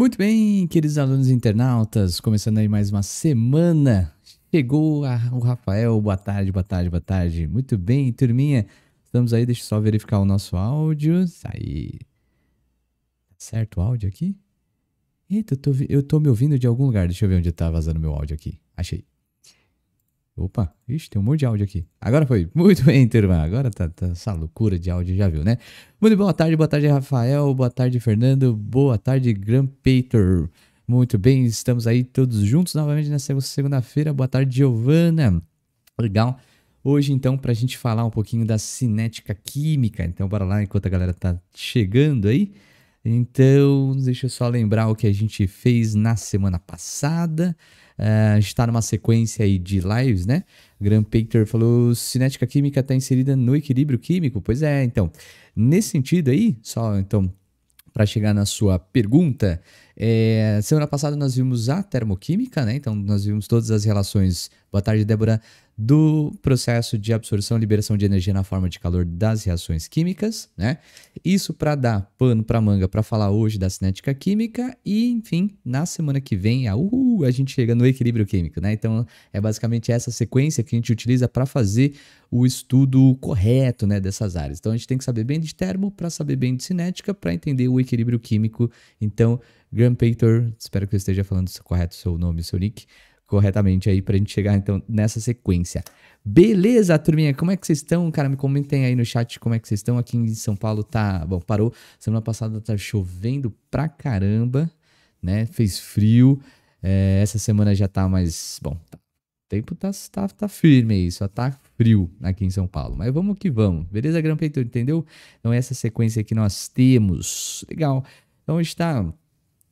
Muito bem, queridos alunos internautas, começando aí mais uma semana. Chegou a, o Rafael, boa tarde, boa tarde, boa tarde. Muito bem, turminha. Estamos aí, deixa eu só verificar o nosso áudio. Aí. Tá certo o áudio aqui? Eita, eu tô, eu tô me ouvindo de algum lugar. Deixa eu ver onde tá vazando meu áudio aqui. Achei. Opa, ixi, tem um monte de áudio aqui. Agora foi. Muito bem, turma. Agora tá, tá, essa loucura de áudio, já viu, né? Muito boa tarde, boa tarde, Rafael. Boa tarde, Fernando. Boa tarde, Grandpater. Muito bem, estamos aí todos juntos novamente nessa segunda-feira. Boa tarde, Giovana. Legal. Hoje, então, para a gente falar um pouquinho da cinética química. Então, bora lá enquanto a galera tá chegando aí. Então, deixa eu só lembrar o que a gente fez na semana passada. Uh, a gente está numa sequência aí de lives, né? Graham Painter falou: cinética química está inserida no equilíbrio químico. Pois é, então. Nesse sentido aí, só então para chegar na sua pergunta, é, semana passada nós vimos a termoquímica, né? Então nós vimos todas as relações. Boa tarde, Débora. Do processo de absorção e liberação de energia na forma de calor das reações químicas, né? Isso para dar pano para manga para falar hoje da cinética química e, enfim, na semana que vem, a uhul, a gente chega no equilíbrio químico, né? Então é basicamente essa sequência que a gente utiliza para fazer o estudo correto, né, dessas áreas. Então a gente tem que saber bem de termo para saber bem de cinética para entender o equilíbrio químico. Então Graham Painter, espero que eu esteja falando correto seu nome, seu nick corretamente aí para a gente chegar então nessa sequência. Beleza, turminha, como é que vocês estão? Cara, me comentem aí no chat como é que vocês estão. Aqui em São Paulo tá, bom, parou. Semana passada tá chovendo pra caramba, né? Fez frio. É, essa semana já tá mais. Bom, o tá, tempo tá, tá, tá firme aí, só tá frio aqui em São Paulo. Mas vamos que vamos. Beleza, Grampeito? Entendeu? Então, essa sequência que nós temos. Legal. Então, está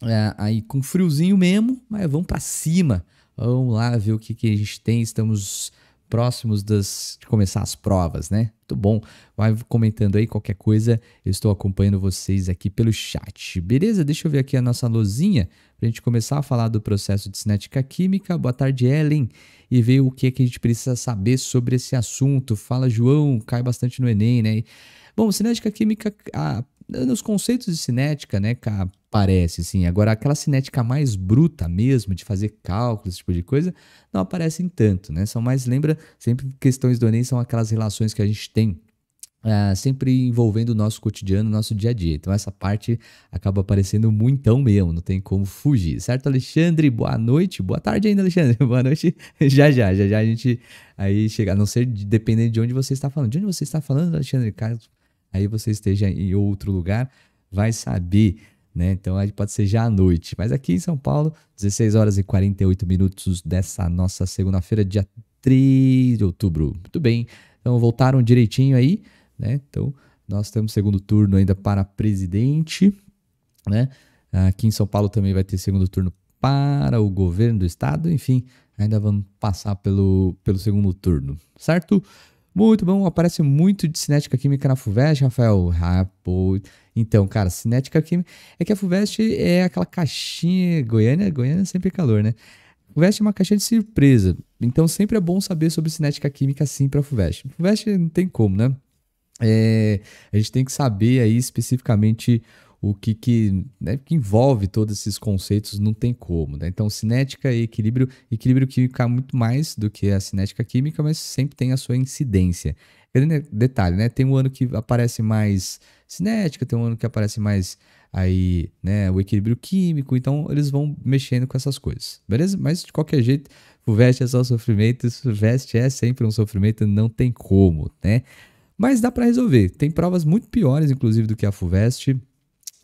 é, aí com friozinho mesmo, mas vamos para cima. Vamos lá ver o que, que a gente tem. Estamos próximos das, de começar as provas, né? Muito bom. Vai comentando aí qualquer coisa. Eu estou acompanhando vocês aqui pelo chat. Beleza? Deixa eu ver aqui a nossa luzinha para a gente começar a falar do processo de cinética química. Boa tarde, Ellen. E ver o que, é que a gente precisa saber sobre esse assunto. Fala, João. Cai bastante no Enem, né? Bom, cinética química, a nos conceitos de cinética, né, cara, aparece, assim. Agora, aquela cinética mais bruta mesmo, de fazer cálculos, esse tipo de coisa, não aparecem tanto, né? São mais, lembra, sempre questões do Enem são aquelas relações que a gente tem Uh, sempre envolvendo o nosso cotidiano, o nosso dia a dia. Então, essa parte acaba aparecendo muitão mesmo, não tem como fugir, certo, Alexandre? Boa noite, boa tarde ainda, Alexandre. Boa noite, já já, já já a gente aí chega, a não ser de, dependendo de onde você está falando. De onde você está falando, Alexandre? Caso aí você esteja em outro lugar, vai saber, né? Então aí pode ser já à noite. Mas aqui em São Paulo, 16 horas e 48 minutos dessa nossa segunda-feira, dia 3 de outubro. Muito bem. Então voltaram direitinho aí, né? Então nós temos segundo turno ainda para presidente, né? Aqui em São Paulo também vai ter segundo turno para o governo do estado, enfim, ainda vamos passar pelo, pelo segundo turno, certo? Muito bom, aparece muito de cinética química na FUVEST, Rafael. Rapô. Então, cara, cinética química é que a FUVEST é aquela caixinha Goiânia, Goiânia é sempre calor, né? FUVEST é uma caixinha de surpresa. Então, sempre é bom saber sobre cinética química sim para FUVEST. FUVEST não tem como, né? É, a gente tem que saber aí especificamente o que, que, né, que, envolve todos esses conceitos não tem como. Né? Então, cinética e equilíbrio, equilíbrio químico é muito mais do que a cinética química, mas sempre tem a sua incidência. Né, detalhe, né? Tem um ano que aparece mais cinética, tem um ano que aparece mais aí, né, o equilíbrio químico, então eles vão mexendo com essas coisas, beleza? Mas de qualquer jeito, FUVEST é só sofrimento, FUVEST é sempre um sofrimento, não tem como, né? Mas dá para resolver. Tem provas muito piores, inclusive, do que a FUVEST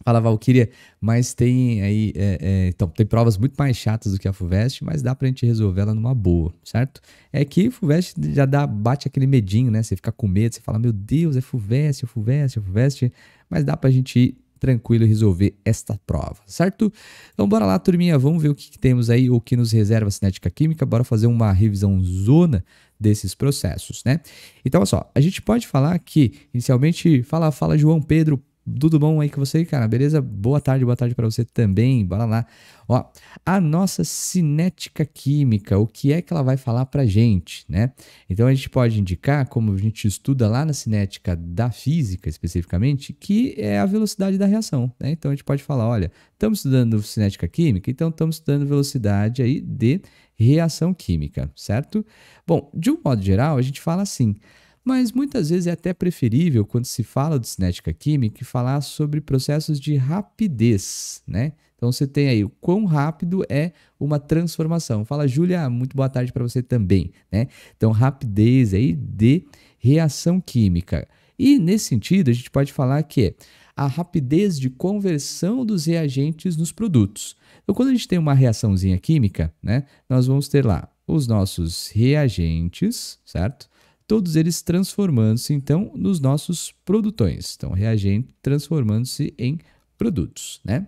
fala Valkyria, mas tem aí. É, é, então, tem provas muito mais chatas do que a FUVEST, mas dá pra gente resolver ela numa boa, certo? É que FUVEST já dá, bate aquele medinho, né? Você fica com medo, você fala, meu Deus, é FUVEST, é FUVEST, é FUVEST, mas dá pra gente ir tranquilo resolver esta prova, certo? Então bora lá, turminha, vamos ver o que, que temos aí, o que nos reserva a cinética química, bora fazer uma revisão zona desses processos, né? Então, olha só, a gente pode falar que, inicialmente, fala, fala João Pedro tudo bom aí com você, cara? Beleza? Boa tarde, boa tarde para você também. Bora lá. Ó, a nossa cinética química, o que é que ela vai falar pra gente, né? Então a gente pode indicar, como a gente estuda lá na cinética da física especificamente, que é a velocidade da reação, né? Então a gente pode falar, olha, estamos estudando cinética química, então estamos estudando velocidade aí de reação química, certo? Bom, de um modo geral, a gente fala assim: mas muitas vezes é até preferível, quando se fala de cinética química, falar sobre processos de rapidez, né? Então você tem aí o quão rápido é uma transformação. Fala, Júlia, muito boa tarde para você também, né? Então, rapidez aí de reação química. E nesse sentido, a gente pode falar que é a rapidez de conversão dos reagentes nos produtos. Então, quando a gente tem uma reaçãozinha química, né, nós vamos ter lá os nossos reagentes, certo? todos eles transformando-se então nos nossos produtões, então reagente transformando-se em produtos, né?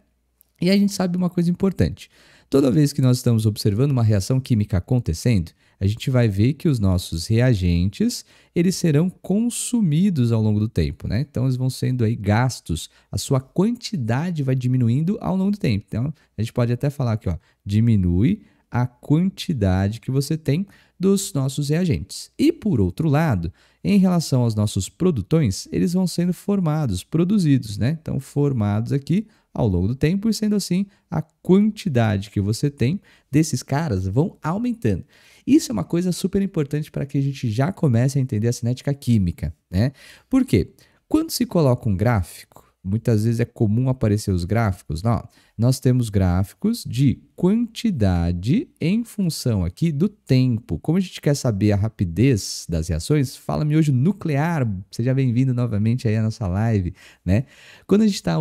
E a gente sabe uma coisa importante. Toda vez que nós estamos observando uma reação química acontecendo, a gente vai ver que os nossos reagentes, eles serão consumidos ao longo do tempo, né? Então eles vão sendo aí gastos, a sua quantidade vai diminuindo ao longo do tempo. Então a gente pode até falar que ó, diminui a quantidade que você tem dos nossos reagentes. E por outro lado, em relação aos nossos produtões, eles vão sendo formados, produzidos, né? Então, formados aqui ao longo do tempo, e sendo assim, a quantidade que você tem desses caras vão aumentando. Isso é uma coisa super importante para que a gente já comece a entender a cinética química, né? Por quê? Quando se coloca um gráfico, muitas vezes é comum aparecer os gráficos. Não, né? nós temos gráficos de quantidade em função aqui do tempo. Como a gente quer saber a rapidez das reações, fala-me hoje nuclear. Seja bem-vindo novamente aí à nossa live, né? Quando a gente está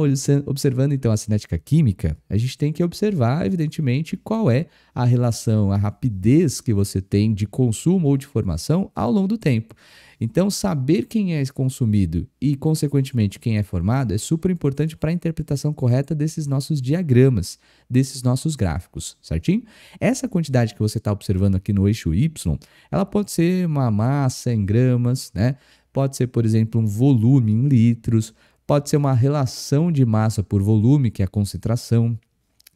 observando então a cinética química, a gente tem que observar, evidentemente, qual é a relação, a rapidez que você tem de consumo ou de formação ao longo do tempo. Então, saber quem é consumido e, consequentemente, quem é formado é super importante para a interpretação correta desses nossos diagramas, desses nossos gráficos, certinho? Essa quantidade que você está observando aqui no eixo Y, ela pode ser uma massa em gramas, né? Pode ser, por exemplo, um volume em litros, pode ser uma relação de massa por volume, que é a concentração,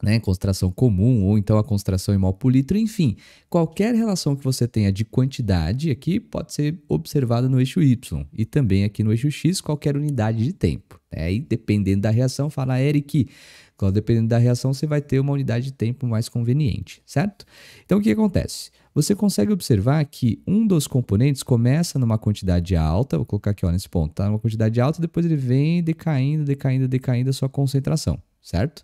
né, concentração comum ou então a concentração em mol por litro, enfim, qualquer relação que você tenha de quantidade aqui pode ser observada no eixo Y e também aqui no eixo X, qualquer unidade de tempo. Né? E dependendo da reação, fala Eric, dependendo da reação você vai ter uma unidade de tempo mais conveniente, certo? Então o que acontece? Você consegue observar que um dos componentes começa numa quantidade alta, vou colocar aqui ó, nesse ponto, tá? Uma quantidade alta, depois ele vem decaindo, decaindo, decaindo a sua concentração certo?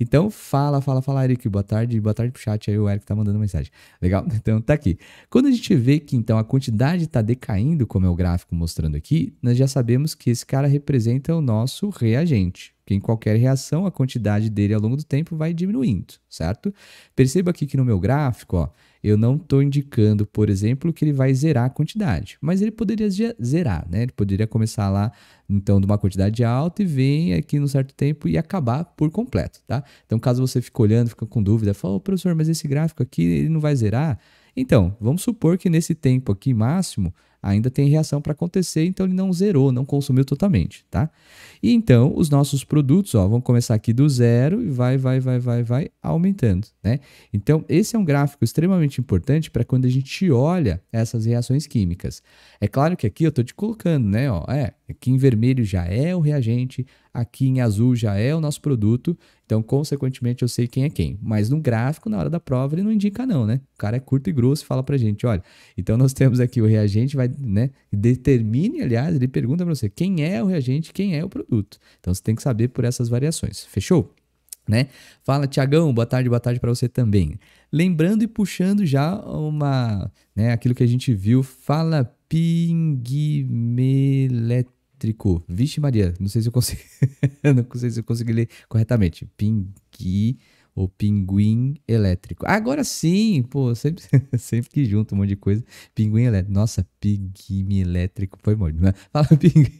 Então, fala, fala, fala, Eric. Boa tarde, boa tarde pro chat aí. O Eric tá mandando mensagem. Legal? Então, tá aqui. Quando a gente vê que então a quantidade tá decaindo, como é o gráfico mostrando aqui, nós já sabemos que esse cara representa o nosso reagente. que em qualquer reação, a quantidade dele ao longo do tempo vai diminuindo, certo? Perceba aqui que no meu gráfico, ó, eu não estou indicando, por exemplo, que ele vai zerar a quantidade, mas ele poderia zerar, né? Ele poderia começar lá, então, de uma quantidade alta e vem aqui num certo tempo e acabar por completo, tá? Então, caso você fique olhando, fica com dúvida, fala, oh, professor, mas esse gráfico aqui, ele não vai zerar? Então, vamos supor que nesse tempo aqui máximo, ainda tem reação para acontecer, então ele não zerou, não consumiu totalmente, tá? E então os nossos produtos, ó, vão começar aqui do zero e vai, vai, vai, vai, vai aumentando, né? Então esse é um gráfico extremamente importante para quando a gente olha essas reações químicas. É claro que aqui eu estou te colocando, né? Ó, é Aqui em vermelho já é o reagente, aqui em azul já é o nosso produto, então consequentemente eu sei quem é quem. Mas no gráfico, na hora da prova, ele não indica não, né? O cara é curto e grosso e fala pra gente, olha, então nós temos aqui o reagente, vai, né? Determine, aliás, ele pergunta pra você quem é o reagente, quem é o produto. Então você tem que saber por essas variações, fechou? Né? Fala, Tiagão, boa tarde, boa tarde para você também. Lembrando e puxando já uma, né, aquilo que a gente viu, fala Pingmelet elétrico. Vixe Maria, não sei se eu consigo, não sei se eu consegui ler corretamente. Pingui ou pinguim elétrico. Agora sim, pô, sempre, sempre que junto um monte de coisa. Pinguim elétrico. Nossa, pinguim elétrico foi mole. né? Fala pinguim.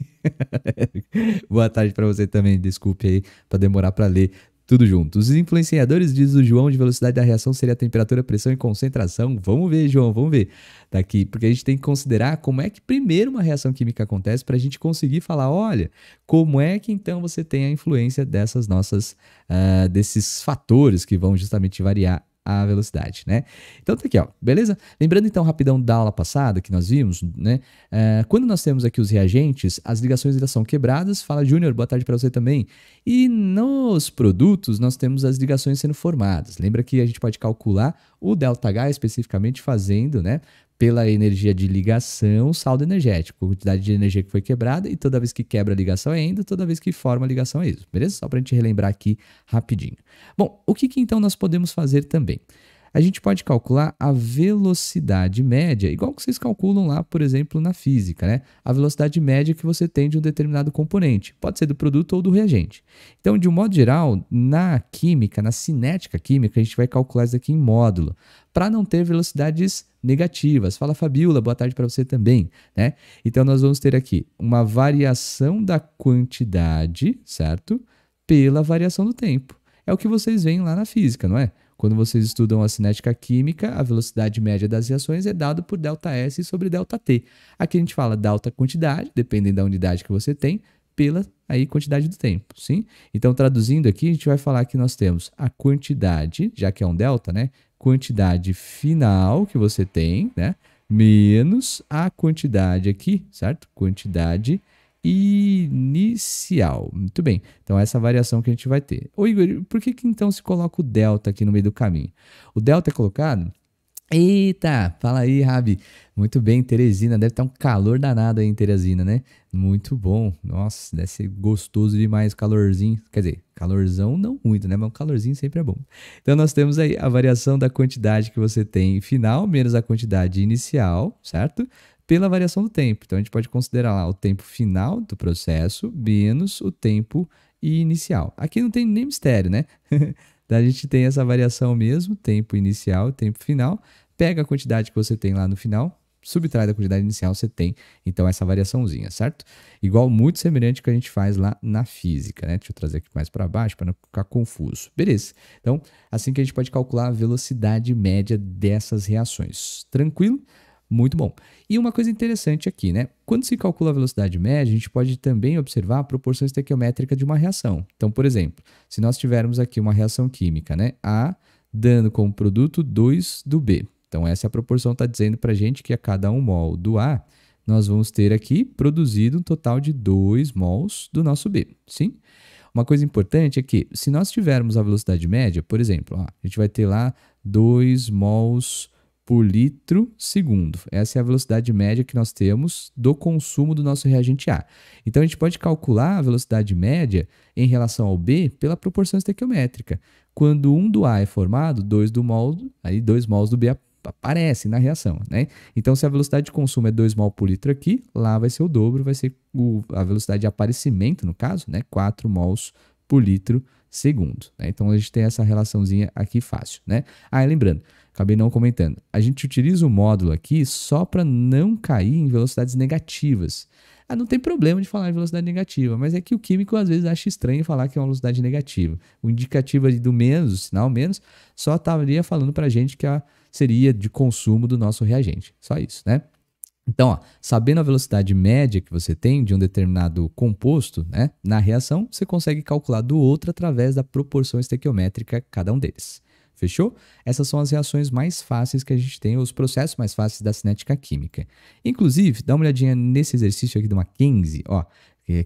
Boa tarde para você também. Desculpe aí para demorar para ler tudo junto. Os influenciadores, diz o João, de velocidade da reação seria a temperatura, pressão e concentração. Vamos ver, João, vamos ver daqui. Tá porque a gente tem que considerar como é que primeiro uma reação química acontece para a gente conseguir falar, olha, como é que então você tem a influência dessas nossas, uh, desses fatores que vão justamente variar a velocidade, né? Então tá aqui, ó, beleza? Lembrando então rapidão da aula passada que nós vimos, né? É, quando nós temos aqui os reagentes, as ligações elas são quebradas. Fala Júnior, boa tarde para você também. E nos produtos nós temos as ligações sendo formadas. Lembra que a gente pode calcular o delta H especificamente fazendo, né? pela energia de ligação, o saldo energético, a quantidade de energia que foi quebrada e toda vez que quebra a ligação é endo, toda vez que forma a ligação é isso, beleza? Só para a gente relembrar aqui rapidinho. Bom, o que, que então nós podemos fazer também? a gente pode calcular a velocidade média, igual que vocês calculam lá, por exemplo, na física, né? A velocidade média que você tem de um determinado componente, pode ser do produto ou do reagente. Então, de um modo geral, na química, na cinética química, a gente vai calcular isso aqui em módulo, para não ter velocidades negativas. Fala Fabiola, boa tarde para você também, né? Então nós vamos ter aqui uma variação da quantidade, certo? Pela variação do tempo. É o que vocês veem lá na física, não é? Quando vocês estudam a cinética química, a velocidade média das reações é dada por ΔS sobre ΔT. Aqui a gente fala da alta quantidade, dependendo da unidade que você tem, pela aí quantidade do tempo, sim? Então, traduzindo aqui, a gente vai falar que nós temos a quantidade, já que é um delta, né? Quantidade final que você tem, né? Menos a quantidade aqui, certo? Quantidade inicial. Muito bem, então essa variação que a gente vai ter. Ô Igor, por que, que então se coloca o delta aqui no meio do caminho? O delta é colocado Eita, fala aí, Rabi. Muito bem, Teresina. Deve estar tá um calor danado aí em Teresina, né? Muito bom. Nossa, deve ser gostoso demais, calorzinho. Quer dizer, calorzão não muito, né? Mas um calorzinho sempre é bom. Então nós temos aí a variação da quantidade que você tem final menos a quantidade inicial, certo? pela variação do tempo. Então a gente pode considerar lá o tempo final do processo menos o tempo inicial. Aqui não tem nem mistério, né? a gente tem essa variação mesmo, tempo inicial, tempo final. Pega a quantidade que você tem lá no final, subtrai da quantidade inicial, você tem então essa variaçãozinha, certo? Igual muito semelhante que a gente faz lá na física, né? Deixa eu trazer aqui mais para baixo para não ficar confuso. Beleza. Então, assim que a gente pode calcular a velocidade média dessas reações. Tranquilo? Muito bom. E uma coisa interessante aqui, né? Quando se calcula a velocidade média, a gente pode também observar a proporção estequiométrica de uma reação. Então, por exemplo, se nós tivermos aqui uma reação química, né? A dando como produto 2 do B. Então, essa é proporção está dizendo para a gente que a cada 1 um mol do A, nós vamos ter aqui produzido um total de 2 mols do nosso B, sim? Uma coisa importante é que, se nós tivermos a velocidade média, por exemplo, ó, a gente vai ter lá 2 mols por litro segundo. Essa é a velocidade média que nós temos do consumo do nosso reagente A. Então a gente pode calcular a velocidade média em relação ao B pela proporção estequiométrica. Quando um do A é formado, dois do mol, aí dois mols do B aparecem na reação, né? Então se a velocidade de consumo é 2 mol por litro aqui, lá vai ser o dobro, vai ser o, a velocidade de aparecimento, no caso, né? 4 mols por litro segundo. Né? Então a gente tem essa relaçãozinha aqui fácil, né? Ah, lembrando, acabei não comentando. A gente utiliza o módulo aqui só para não cair em velocidades negativas. Ah, não tem problema de falar em velocidade negativa, mas é que o químico às vezes acha estranho falar que é uma velocidade negativa. O indicativo do menos, o sinal menos, só estaria falando para a gente que a, seria de consumo do nosso reagente. Só isso, né? Então, ó, sabendo a velocidade média que você tem de um determinado composto né, na reação, você consegue calcular do outro através da proporção estequiométrica cada um deles. Fechou? Essas são as reações mais fáceis que a gente tem, os processos mais fáceis da cinética química. Inclusive, dá uma olhadinha nesse exercício aqui do Mackenzie, ó,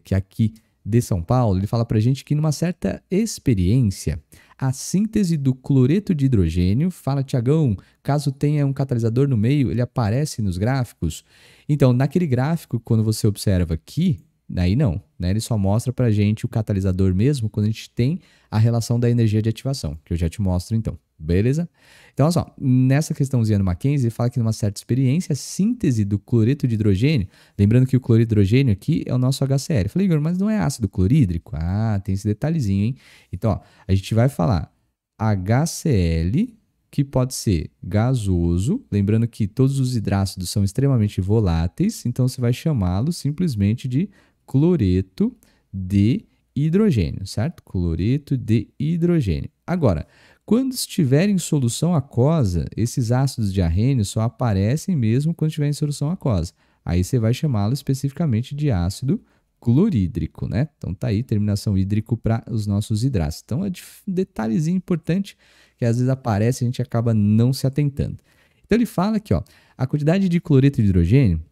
que é aqui de São Paulo, ele fala para a gente que numa certa experiência, a síntese do cloreto de hidrogênio, fala Tiagão, caso tenha um catalisador no meio, ele aparece nos gráficos. Então, naquele gráfico, quando você observa aqui, aí não, né? ele só mostra para a gente o catalisador mesmo quando a gente tem a relação da energia de ativação, que eu já te mostro então. Beleza? Então, olha só, nessa questãozinha do Mackenzie, ele fala que numa certa experiência, a síntese do cloreto de hidrogênio, lembrando que o cloreto de hidrogênio aqui é o nosso HCl. Eu falei, Igor, mas não é ácido clorídrico? Ah, tem esse detalhezinho, hein? Então, ó, a gente vai falar HCl, que pode ser gasoso, lembrando que todos os hidrácidos são extremamente voláteis, então você vai chamá-lo simplesmente de cloreto de hidrogênio, certo? Cloreto de hidrogênio. Agora, quando estiver em solução aquosa, esses ácidos de arrênio só aparecem mesmo quando estiver em solução aquosa. Aí você vai chamá-lo especificamente de ácido clorídrico, né? Então tá aí terminação hídrico para os nossos hidratos. Então é um detalhezinho importante que às vezes aparece e a gente acaba não se atentando. Então ele fala aqui, ó, a quantidade de cloreto de hidrogênio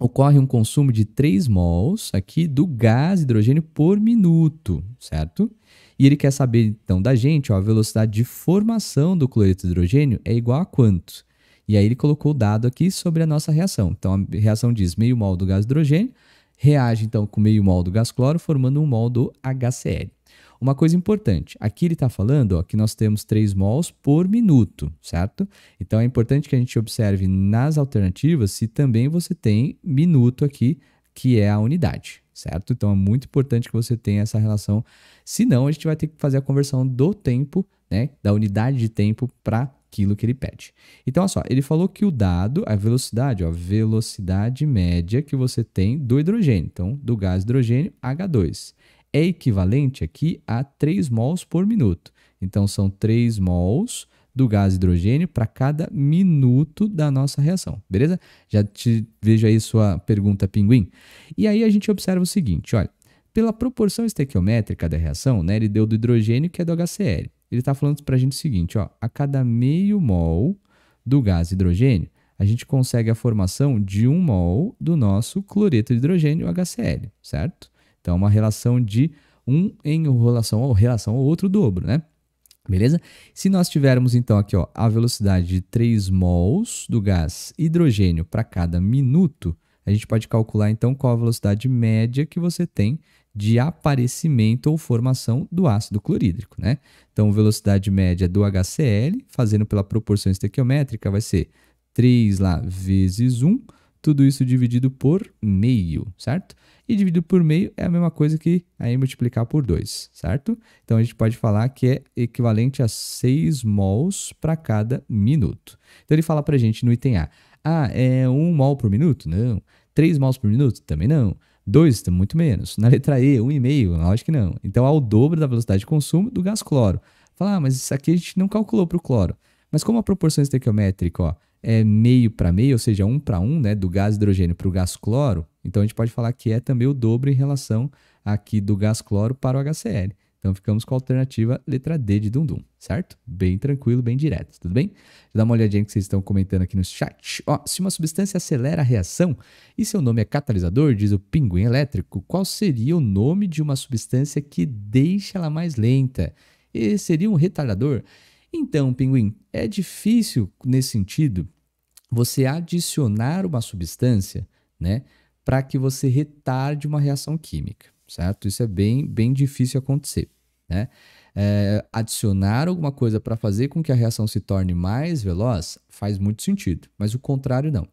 ocorre um consumo de 3 mols aqui do gás hidrogênio por minuto, certo? E ele quer saber então da gente, ó, a velocidade de formação do cloreto de hidrogênio é igual a quanto? E aí ele colocou o dado aqui sobre a nossa reação. Então a reação diz meio mol do gás hidrogênio reage então com meio mol do gás cloro, formando um mol do HCl. Uma coisa importante, aqui ele está falando ó, que nós temos 3 mols por minuto, certo? Então é importante que a gente observe nas alternativas se também você tem minuto aqui, que é a unidade certo? Então é muito importante que você tenha essa relação, senão a gente vai ter que fazer a conversão do tempo, né, da unidade de tempo para aquilo que ele pede. Então, olha só, ele falou que o dado, a velocidade, ó, velocidade média que você tem do hidrogênio, então do gás hidrogênio H2, é equivalente aqui a 3 mols por minuto. Então, são 3 mols do gás hidrogênio para cada minuto da nossa reação, beleza? Já te vejo aí sua pergunta, pinguim. E aí a gente observa o seguinte, olha, pela proporção estequiométrica da reação, né, ele deu do hidrogênio que é do HCl. Ele está falando para a gente o seguinte, ó, a cada meio mol do gás hidrogênio, a gente consegue a formação de um mol do nosso cloreto de hidrogênio HCl, certo? Então, uma relação de um em relação ao, relação ao outro dobro, né? Beleza? Se nós tivermos então aqui ó, a velocidade de 3 mols do gás hidrogênio para cada minuto, a gente pode calcular então qual a velocidade média que você tem de aparecimento ou formação do ácido clorídrico, né? Então, velocidade média do HCl, fazendo pela proporção estequiométrica, vai ser 3 lá vezes 1, tudo isso dividido por meio, certo? e dividido por meio é a mesma coisa que aí multiplicar por 2, certo? Então a gente pode falar que é equivalente a 6 mols para cada minuto. Então ele fala para a gente no item A, ah, é 1 mol por minuto? Não. 3 mols por minuto? Também não. 2, muito menos. Na letra E, 1,5, lógico que não. Então, ao dobro da velocidade de consumo do gás cloro. Falar, ah, mas isso aqui a gente não calculou para o cloro. Mas como a proporção estequiométrica ó, é meio para meio, ou seja, um para um, né, do gás hidrogênio para o gás cloro, então a gente pode falar que é também o dobro em relação aqui do gás cloro para o HCl. Então ficamos com a alternativa letra D de Dundum, certo? Bem tranquilo, bem direto, tudo bem? Dá uma olhadinha que vocês estão comentando aqui no chat. Ó, se uma substância acelera a reação e seu nome é catalisador, diz o pinguim elétrico, qual seria o nome de uma substância que deixa ela mais lenta? E seria um retardador? Então, pinguim, é difícil nesse sentido você adicionar uma substância, né, para que você retarde uma reação química, certo? Isso é bem, bem difícil acontecer, né? É, adicionar alguma coisa para fazer com que a reação se torne mais veloz faz muito sentido, mas o contrário não.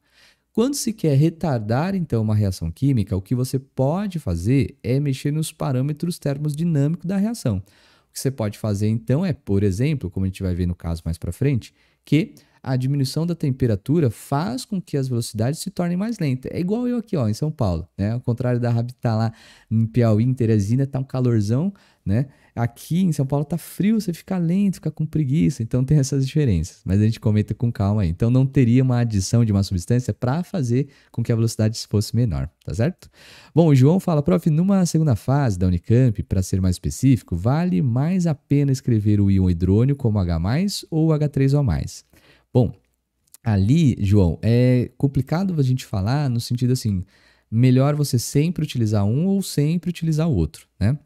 Quando se quer retardar então uma reação química, o que você pode fazer é mexer nos parâmetros termodinâmicos da reação. O que você pode fazer então é, por exemplo, como a gente vai ver no caso mais para frente, que a diminuição da temperatura faz com que as velocidades se tornem mais lentas. É igual eu aqui, ó, em São Paulo, né? Ao contrário da Rabi tá lá em Piauí, em Teresina, tá um calorzão, né? Aqui em São Paulo tá frio, você fica lento, fica com preguiça, então tem essas diferenças. Mas a gente comenta com calma aí. Então não teria uma adição de uma substância para fazer com que a velocidade fosse menor, tá certo? Bom, o João fala, prof, numa segunda fase da Unicamp, para ser mais específico, vale mais a pena escrever o íon hidrônio como H+, ou H3O+. Bom, ali, João, é complicado a gente falar no sentido assim, melhor você sempre utilizar um ou sempre utilizar o outro, né?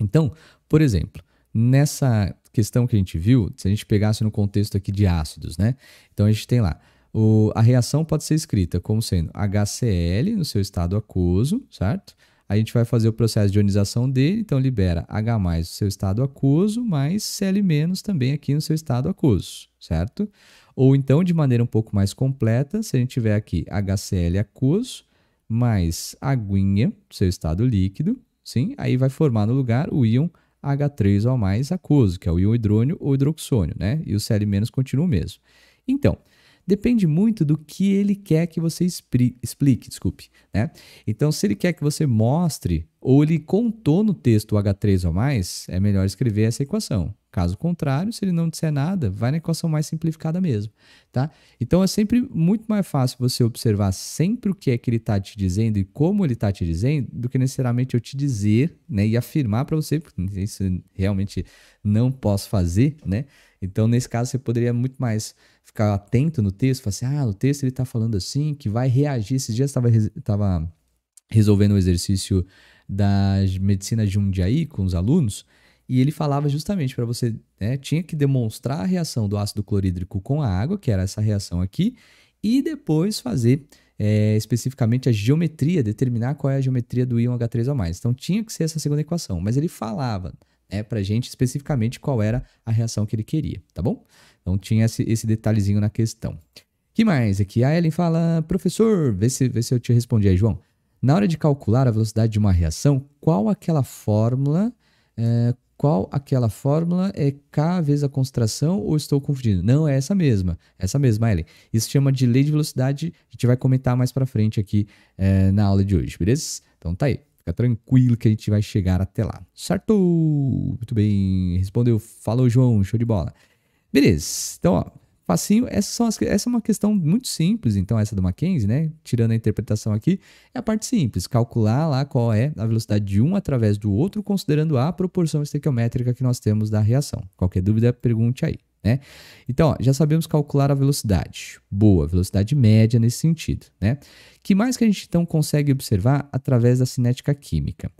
Então, por exemplo, nessa questão que a gente viu, se a gente pegasse no contexto aqui de ácidos, né? Então a gente tem lá o, a reação pode ser escrita como sendo HCl no seu estado aquoso, certo? A gente vai fazer o processo de ionização dele, então libera H no seu estado aquoso, mais Cl também aqui no seu estado aquoso, certo? Ou então, de maneira um pouco mais completa, se a gente tiver aqui HCl aquoso, mais aguinha, seu estado líquido, sim? Aí vai formar no lugar o íon H3 o mais aquoso, que é o íon hidrônio ou hidroxônio, né? E o Cl- continua o mesmo. Então, depende muito do que ele quer que você explique, desculpe, né? Então, se ele quer que você mostre ou ele contou no texto o H3 o é melhor escrever essa equação. Caso contrário, se ele não disser nada, vai na equação mais simplificada mesmo, tá? Então é sempre muito mais fácil você observar sempre o que é que ele está te dizendo e como ele está te dizendo, do que necessariamente eu te dizer, né, e afirmar para você, porque isso realmente não posso fazer, né? Então, nesse caso, você poderia muito mais ficar atento no texto, falar assim, ah, no texto ele está falando assim, que vai reagir. Esses dias estava estava resolvendo o um exercício da medicina de um dia aí com os alunos, e ele falava justamente para você, né, tinha que demonstrar a reação do ácido clorídrico com a água, que era essa reação aqui, e depois fazer é, especificamente a geometria, determinar qual é a geometria do íon H3O+. Então tinha que ser essa segunda equação, mas ele falava né, para gente especificamente qual era a reação que ele queria, tá bom? Então tinha esse, esse detalhezinho na questão. que mais? Aqui a Ellen fala, professor, vê se, vê se eu te respondi aí, João. Na hora de calcular a velocidade de uma reação, qual aquela fórmula é, qual aquela fórmula é K vezes a concentração ou estou confundindo? Não, é essa mesma, é essa mesma, Ellen. Isso chama de lei de velocidade, a gente vai comentar mais para frente aqui é, na aula de hoje, beleza? Então tá aí, fica tranquilo que a gente vai chegar até lá, certo? Muito bem, respondeu, falou João, show de bola. Beleza, então ó, facinho. Essas são as, essa é uma questão muito simples, então, essa do Mackenzie, né? Tirando a interpretação aqui, é a parte simples. Calcular lá qual é a velocidade de um através do outro, considerando a proporção estequiométrica que nós temos da reação. Qualquer dúvida, pergunte aí. Né? Então, ó, já sabemos calcular a velocidade. Boa, velocidade média nesse sentido. Né? que mais que a gente então consegue observar através da cinética química?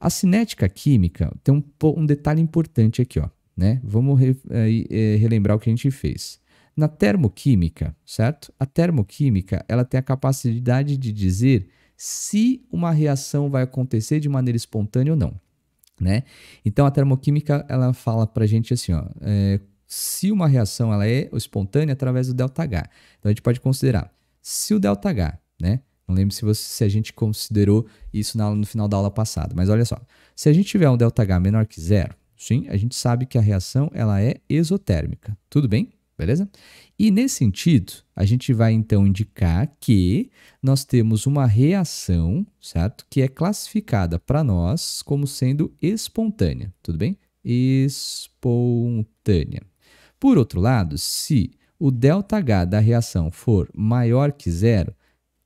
A cinética química tem um, um detalhe importante aqui. Ó, né? Vamos re, é, relembrar o que a gente fez. Na termoquímica, certo? A termoquímica ela tem a capacidade de dizer se uma reação vai acontecer de maneira espontânea ou não, né? Então a termoquímica ela fala para gente assim, ó, é, se uma reação ela é espontânea através do delta H. Então a gente pode considerar se o delta H, né? Não lembro se, você, se a gente considerou isso na, no final da aula passada, mas olha só, se a gente tiver um delta H menor que zero, sim, a gente sabe que a reação ela é exotérmica, tudo bem? beleza? E nesse sentido, a gente vai então indicar que nós temos uma reação, certo? Que é classificada para nós como sendo espontânea, tudo bem? Espontânea. Por outro lado, se o ΔH da reação for maior que zero,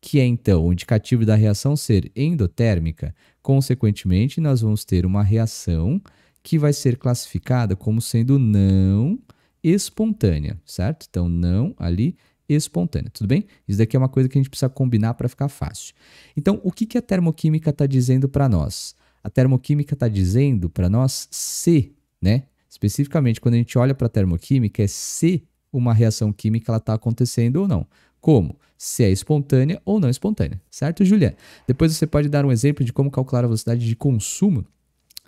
que é então o indicativo da reação ser endotérmica, consequentemente, nós vamos ter uma reação que vai ser classificada como sendo não espontânea, certo? Então, não ali espontânea, tudo bem? Isso daqui é uma coisa que a gente precisa combinar para ficar fácil. Então, o que, que a termoquímica está dizendo para nós? A termoquímica está dizendo para nós se, né? Especificamente, quando a gente olha para a termoquímica, é se uma reação química está acontecendo ou não. Como? Se é espontânea ou não espontânea, certo, Julia? Depois você pode dar um exemplo de como calcular a velocidade de consumo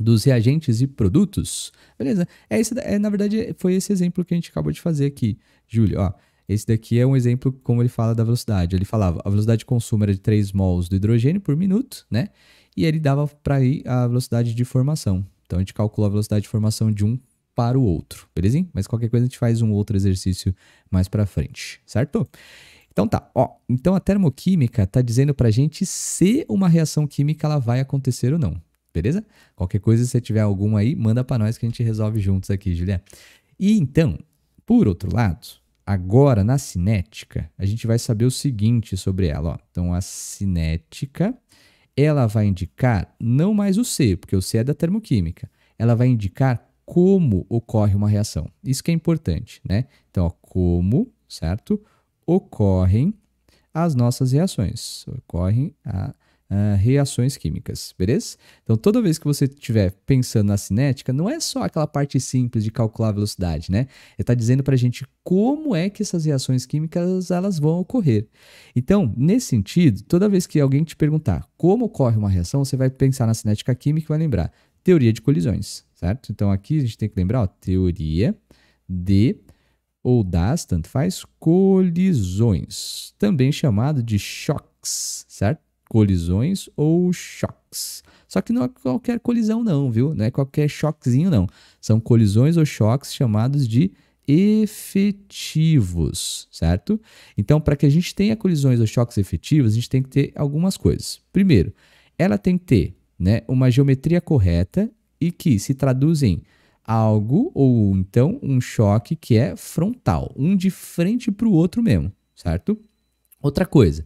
dos reagentes e produtos. Beleza? É esse, é, na verdade, foi esse exemplo que a gente acabou de fazer aqui, Júlio. Ó, esse daqui é um exemplo como ele fala da velocidade. Ele falava a velocidade de consumo era de 3 mols do hidrogênio por minuto, né? E ele dava para ir a velocidade de formação. Então a gente calculou a velocidade de formação de um para o outro, belezinha? Mas qualquer coisa a gente faz um outro exercício mais para frente, certo? Então tá, ó, então a termoquímica tá dizendo pra gente se uma reação química ela vai acontecer ou não. Beleza? Qualquer coisa, se você tiver alguma aí, manda para nós que a gente resolve juntos aqui, Juliana. E então, por outro lado, agora na cinética, a gente vai saber o seguinte sobre ela. Ó. Então, a cinética, ela vai indicar não mais o C, porque o C é da termoquímica. Ela vai indicar como ocorre uma reação. Isso que é importante, né? Então, ó, como, certo? Ocorrem as nossas reações. Ocorrem a uh, reações químicas, beleza? Então, toda vez que você estiver pensando na cinética, não é só aquela parte simples de calcular a velocidade, né? Ele está dizendo para a gente como é que essas reações químicas elas vão ocorrer. Então, nesse sentido, toda vez que alguém te perguntar como ocorre uma reação, você vai pensar na cinética química e vai lembrar teoria de colisões, certo? Então, aqui a gente tem que lembrar, ó, teoria de ou das, tanto faz, colisões, também chamado de choques, certo? colisões ou choques. Só que não é qualquer colisão não, viu? Não é qualquer choquezinho não. São colisões ou choques chamados de efetivos, certo? Então, para que a gente tenha colisões ou choques efetivos, a gente tem que ter algumas coisas. Primeiro, ela tem que ter né, uma geometria correta e que se traduz em algo ou então um choque que é frontal, um de frente para o outro mesmo, certo? Outra coisa,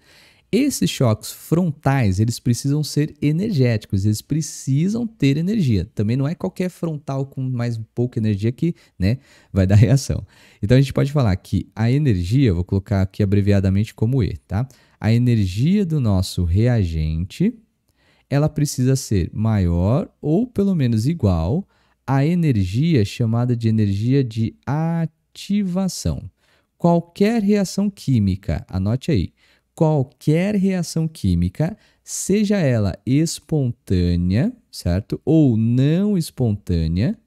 esses choques frontais, eles precisam ser energéticos, eles precisam ter energia. Também não é qualquer frontal com mais pouca energia que né, vai dar reação. Então a gente pode falar que a energia, vou colocar aqui abreviadamente como E, tá? A energia do nosso reagente, ela precisa ser maior ou pelo menos igual à energia chamada de energia de ativação. Qualquer reação química, anote aí, qualquer reação química, seja ela espontânea, certo? Ou não espontânea,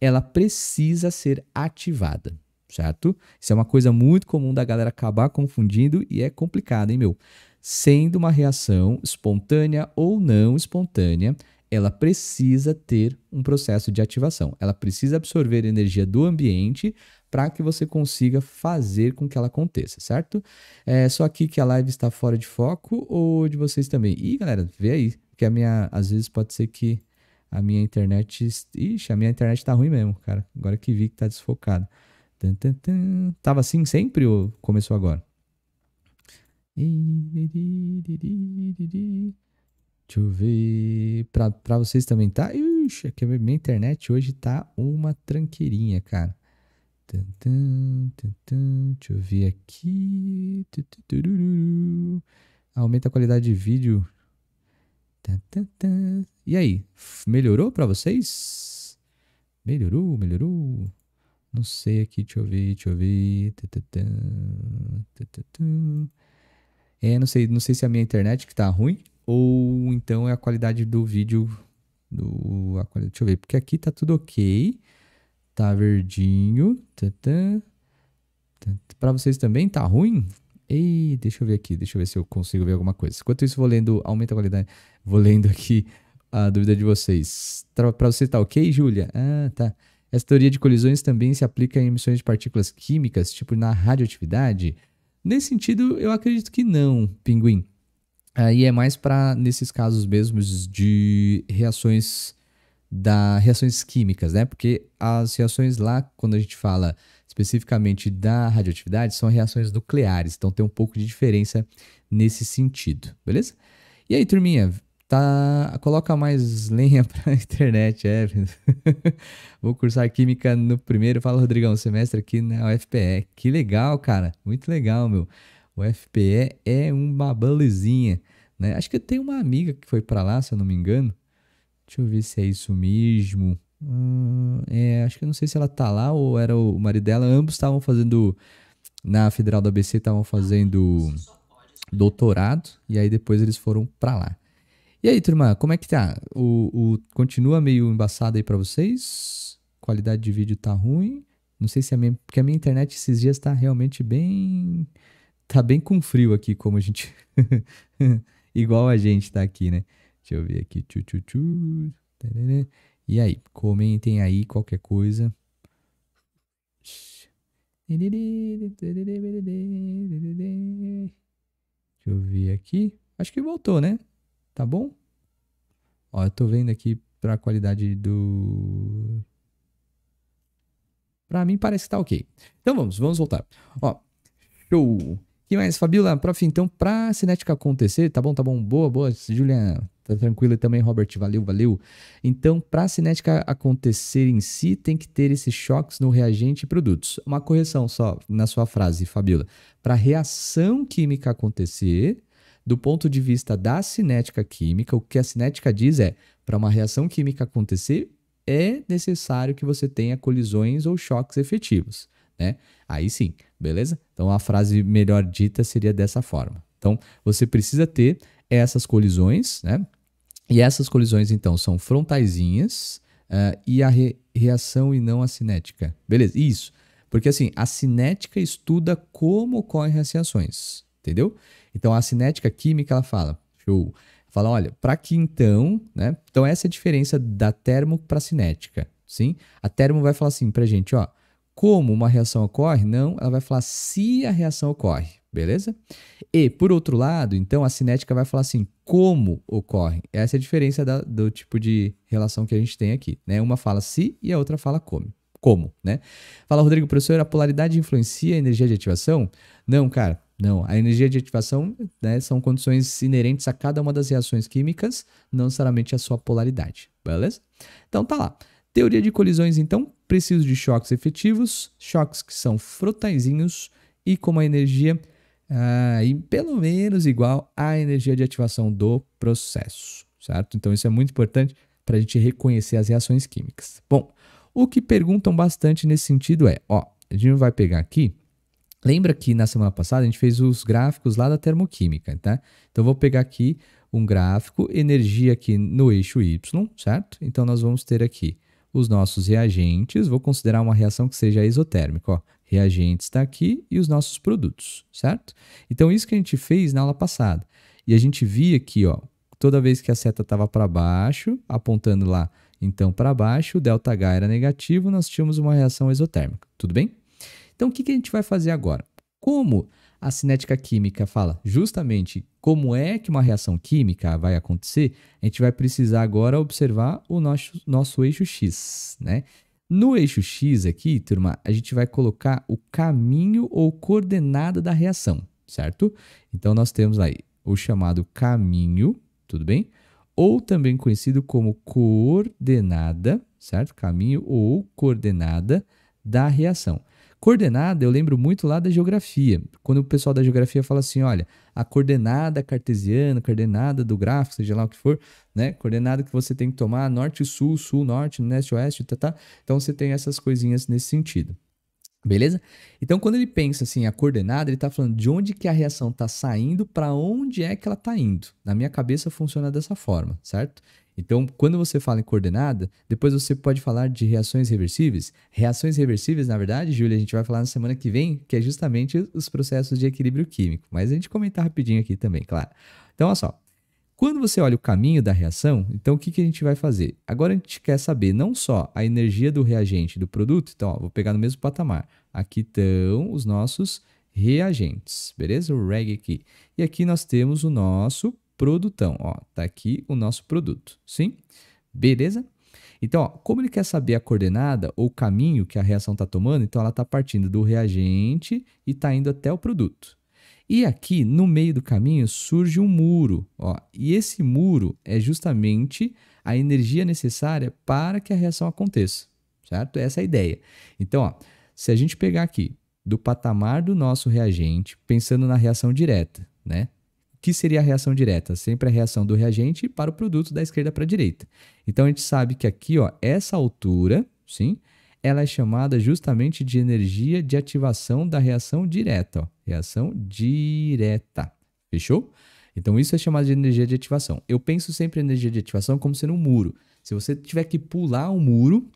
ela precisa ser ativada, certo? Isso é uma coisa muito comum da galera acabar confundindo e é complicado, hein, meu? Sendo uma reação espontânea ou não espontânea, ela precisa ter um processo de ativação. Ela precisa absorver energia do ambiente para que você consiga fazer com que ela aconteça, certo? É só aqui que a live está fora de foco ou de vocês também? E galera, vê aí, que a minha, às vezes pode ser que a minha internet, ixi, a minha internet tá ruim mesmo, cara. Agora que vi que tá desfocado. Tava assim sempre ou começou agora? Deixa eu ver. Pra, vocês também tá? Ixi, é minha internet hoje tá uma tranqueirinha, cara. Deixa eu ver aqui. Aumenta a qualidade de vídeo. E aí, melhorou para vocês? Melhorou, melhorou. Não sei aqui, deixa eu ver, deixa eu ver. É, não sei, não sei se é a minha internet que tá ruim ou então é a qualidade do vídeo do a deixa eu ver, porque aqui tá tudo OK. Tá verdinho. Para vocês também, tá ruim? Ei, deixa eu ver aqui, deixa eu ver se eu consigo ver alguma coisa. Enquanto isso, vou lendo, aumenta a qualidade. Vou lendo aqui a dúvida de vocês. Para você tá ok, Júlia? Ah, tá. Essa teoria de colisões também se aplica em emissões de partículas químicas, tipo na radioatividade? Nesse sentido, eu acredito que não, pinguim. Aí ah, é mais para nesses casos mesmos de reações das reações químicas, né? Porque as reações lá, quando a gente fala especificamente da radioatividade, são reações nucleares, então tem um pouco de diferença nesse sentido, beleza? E aí, turminha, tá, coloca mais lenha pra internet, é. Vou cursar química no primeiro, fala Rodrigão, semestre aqui na UFPE. Que legal, cara. Muito legal, meu. O FPE é uma belezinha, né? Acho que eu tenho uma amiga que foi para lá, se eu não me engano. Deixa eu ver se é isso mesmo. Hum, é, acho que eu não sei se ela tá lá ou era o marido dela. Ambos estavam fazendo. Na Federal da ABC estavam fazendo ah, assim. doutorado. E aí depois eles foram pra lá. E aí, turma, como é que tá? O, o continua meio embaçado aí para vocês? Qualidade de vídeo tá ruim. Não sei se é mesmo. porque a minha internet esses dias tá realmente bem tá bem com frio aqui como a gente igual a gente tá aqui, né? Deixa eu ver aqui. Tchu, tchu, tchu. E aí, comentem aí qualquer coisa. Deixa eu ver aqui. Acho que voltou, né? Tá bom? Ó, eu tô vendo aqui pra qualidade do... Pra mim parece que tá ok. Então vamos, vamos voltar. Ó, show! que mais, Fabiola? Prof, então, pra cinética acontecer, tá bom, tá bom, boa, boa, Juliana, tá tranquila também, Robert, valeu, valeu. Então, pra cinética acontecer em si, tem que ter esses choques no reagente e produtos. Uma correção só na sua frase, Fabiola. Pra reação química acontecer, do ponto de vista da cinética química, o que a cinética diz é, para uma reação química acontecer, é necessário que você tenha colisões ou choques efetivos, né? Aí sim, beleza? Então a frase melhor dita seria dessa forma. Então você precisa ter essas colisões, né? E essas colisões então são frontaisinhas uh, e a re reação e não a cinética, beleza? Isso, porque assim a cinética estuda como ocorrem as reações, entendeu? Então a cinética química ela fala, show. Fala, olha, para que então, né? Então essa é a diferença da termo para cinética, sim? A termo vai falar assim pra gente, ó, como uma reação ocorre? Não, ela vai falar se a reação ocorre, beleza? E, por outro lado, então, a cinética vai falar assim, como ocorre. Essa é a diferença da, do tipo de relação que a gente tem aqui, né? Uma fala se e a outra fala como. Como, né? Fala, Rodrigo, professor, a polaridade influencia a energia de ativação? Não, cara, não. A energia de ativação né, são condições inerentes a cada uma das reações químicas, não necessariamente a sua polaridade, beleza? Então tá lá. Teoria de colisões, então, Preciso de choques efetivos, choques que são frotainzinhos e com uma energia ah, pelo menos igual à energia de ativação do processo, certo? Então isso é muito importante para a gente reconhecer as reações químicas. Bom, o que perguntam bastante nesse sentido é, ó, a gente vai pegar aqui, lembra que na semana passada a gente fez os gráficos lá da termoquímica, tá? Então vou pegar aqui um gráfico, energia aqui no eixo Y, certo? Então nós vamos ter aqui os nossos reagentes, vou considerar uma reação que seja isotérmica, ó, reagentes está aqui e os nossos produtos, certo? Então, isso que a gente fez na aula passada. E a gente via aqui, ó, toda vez que a seta estava para baixo, apontando lá, então, para baixo, o ΔH era negativo, nós tínhamos uma reação exotérmica, tudo bem? Então, o que, que a gente vai fazer agora? Como a cinética química fala justamente como é que uma reação química vai acontecer. A gente vai precisar agora observar o nosso, nosso eixo X, né? No eixo X aqui, turma, a gente vai colocar o caminho ou coordenada da reação, certo? Então, nós temos aí o chamado caminho, tudo bem? Ou também conhecido como coordenada, certo? Caminho ou coordenada da reação. Coordenada, eu lembro muito lá da geografia. Quando o pessoal da geografia fala assim, olha, a coordenada cartesiana, coordenada do gráfico, seja lá o que for, né? Coordenada que você tem que tomar norte, sul, sul, norte, leste, oeste, tá, tá. Então você tem essas coisinhas nesse sentido. Beleza? Então, quando ele pensa assim, a coordenada, ele está falando de onde que a reação está saindo, para onde é que ela está indo. Na minha cabeça funciona dessa forma, certo? Então, quando você fala em coordenada, depois você pode falar de reações reversíveis. Reações reversíveis, na verdade, Júlia, a gente vai falar na semana que vem, que é justamente os processos de equilíbrio químico. Mas a gente comenta rapidinho aqui também, claro. Então, olha só. Quando você olha o caminho da reação, então o que, que a gente vai fazer? Agora a gente quer saber não só a energia do reagente do produto, então ó, vou pegar no mesmo patamar. Aqui estão os nossos reagentes, beleza? O reg aqui. E aqui nós temos o nosso produtão. Ó, tá aqui o nosso produto. Sim? Beleza? Então, ó, como ele quer saber a coordenada ou caminho que a reação está tomando, então ela está partindo do reagente e está indo até o produto. E aqui, no meio do caminho, surge um muro. Ó, e esse muro é justamente a energia necessária para que a reação aconteça. Certo? Essa é a ideia. Então, ó, se a gente pegar aqui do patamar do nosso reagente, pensando na reação direta, né? que seria a reação direta? Sempre a reação do reagente para o produto da esquerda para a direita. Então a gente sabe que aqui, ó, essa altura, sim, ela é chamada justamente de energia de ativação da reação direta, ó, reação direta. Fechou? Então isso é chamado de energia de ativação. Eu penso sempre em energia de ativação como sendo um muro. Se você tiver que pular um muro,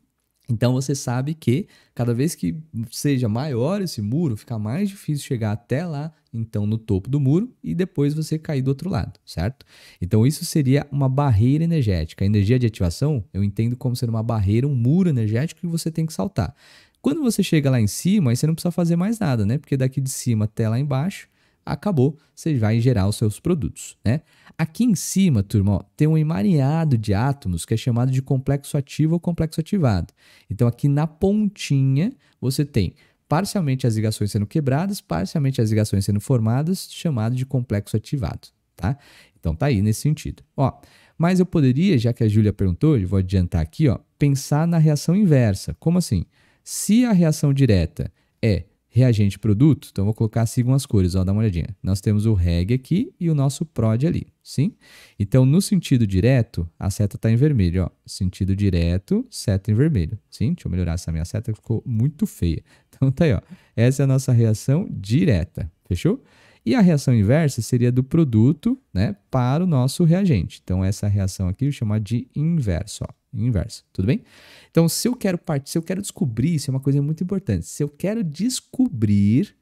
então você sabe que cada vez que seja maior esse muro, fica mais difícil chegar até lá, então no topo do muro e depois você cair do outro lado, certo? Então isso seria uma barreira energética. A energia de ativação eu entendo como sendo uma barreira, um muro energético que você tem que saltar. Quando você chega lá em cima, aí você não precisa fazer mais nada, né? Porque daqui de cima até lá embaixo acabou, você vai gerar os seus produtos, né? Aqui em cima, turma, ó, tem um emaranhado de átomos que é chamado de complexo ativo ou complexo ativado. Então, aqui na pontinha, você tem parcialmente as ligações sendo quebradas, parcialmente as ligações sendo formadas, chamado de complexo ativado, tá? Então, tá aí nesse sentido. Ó, mas eu poderia, já que a Júlia perguntou, eu vou adiantar aqui, ó, pensar na reação inversa. Como assim? Se a reação direta é reagente produto, então vou colocar as algumas cores, ó, dá uma olhadinha. Nós temos o reg aqui e o nosso prod ali, sim? Então, no sentido direto, a seta está em vermelho, ó. Sentido direto, seta em vermelho, sim? Deixa eu melhorar essa minha seta que ficou muito feia. Então, tá aí, ó. Essa é a nossa reação direta, fechou? E a reação inversa seria do produto, né, para o nosso reagente. Então, essa reação aqui eu vou chamar de inverso, ó inverso, tudo bem? Então, se eu quero partir, se eu quero descobrir, isso é uma coisa muito importante. Se eu quero descobrir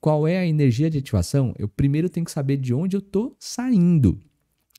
qual é a energia de ativação, eu primeiro tenho que saber de onde eu tô saindo,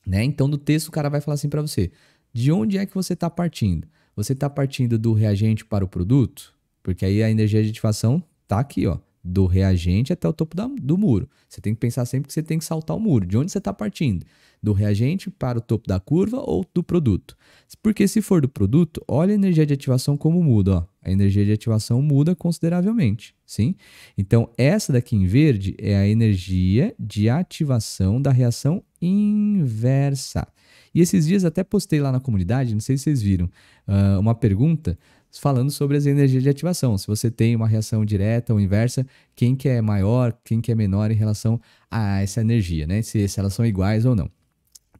né? Então, no texto o cara vai falar assim para você: de onde é que você está partindo? Você está partindo do reagente para o produto? Porque aí a energia de ativação tá aqui, ó, do reagente até o topo da, do muro. Você tem que pensar sempre que você tem que saltar o muro. De onde você está partindo? do reagente para o topo da curva ou do produto. Porque se for do produto, olha a energia de ativação como muda, ó. A energia de ativação muda consideravelmente, sim? Então, essa daqui em verde é a energia de ativação da reação inversa. E esses dias até postei lá na comunidade, não sei se vocês viram, ah, uma pergunta falando sobre as energias de ativação. Se você tem uma reação direta ou inversa, quem que é maior, quem que é menor em relação a essa energia, né? Se, se elas são iguais ou não.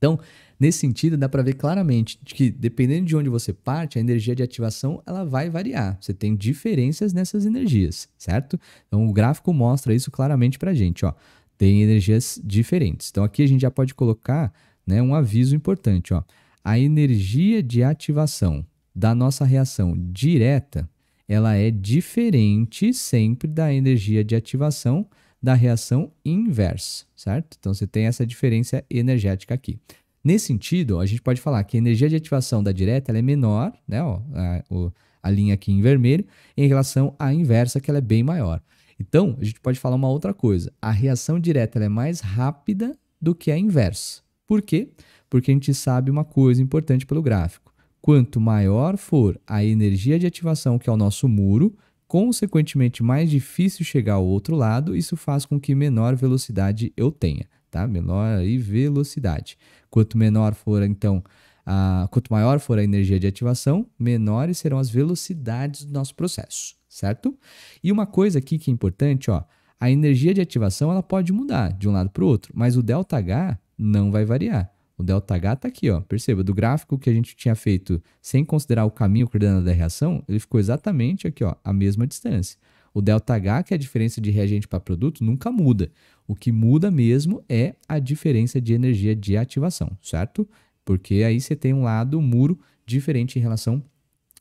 Então, nesse sentido, dá para ver claramente que dependendo de onde você parte, a energia de ativação ela vai variar. Você tem diferenças nessas energias, certo? Então, o gráfico mostra isso claramente para gente. Ó, tem energias diferentes. Então, aqui a gente já pode colocar né, um aviso importante. Ó. A energia de ativação da nossa reação direta ela é diferente sempre da energia de ativação direta da reação inversa, certo? Então você tem essa diferença energética aqui. Nesse sentido, a gente pode falar que a energia de ativação da direta é menor, né? Ó, a, o, a linha aqui em vermelho, em relação à inversa, que ela é bem maior. Então, a gente pode falar uma outra coisa. A reação direta é mais rápida do que a inversa. Por quê? Porque a gente sabe uma coisa importante pelo gráfico. Quanto maior for a energia de ativação que é o nosso muro, consequentemente mais difícil chegar ao outro lado, isso faz com que menor velocidade eu tenha, tá? Menor aí velocidade. Quanto menor for, então, a, quanto maior for a energia de ativação, menores serão as velocidades do nosso processo, certo? E uma coisa aqui que é importante, ó, a energia de ativação ela pode mudar de um lado para o outro, mas o ΔH não vai variar. O ΔH está aqui, ó. Perceba, do gráfico que a gente tinha feito sem considerar o caminho coordenado da reação, ele ficou exatamente aqui, ó, a mesma distância. O ΔH, que é a diferença de reagente para produto, nunca muda. O que muda mesmo é a diferença de energia de ativação, certo? Porque aí você tem um lado, um muro, diferente em relação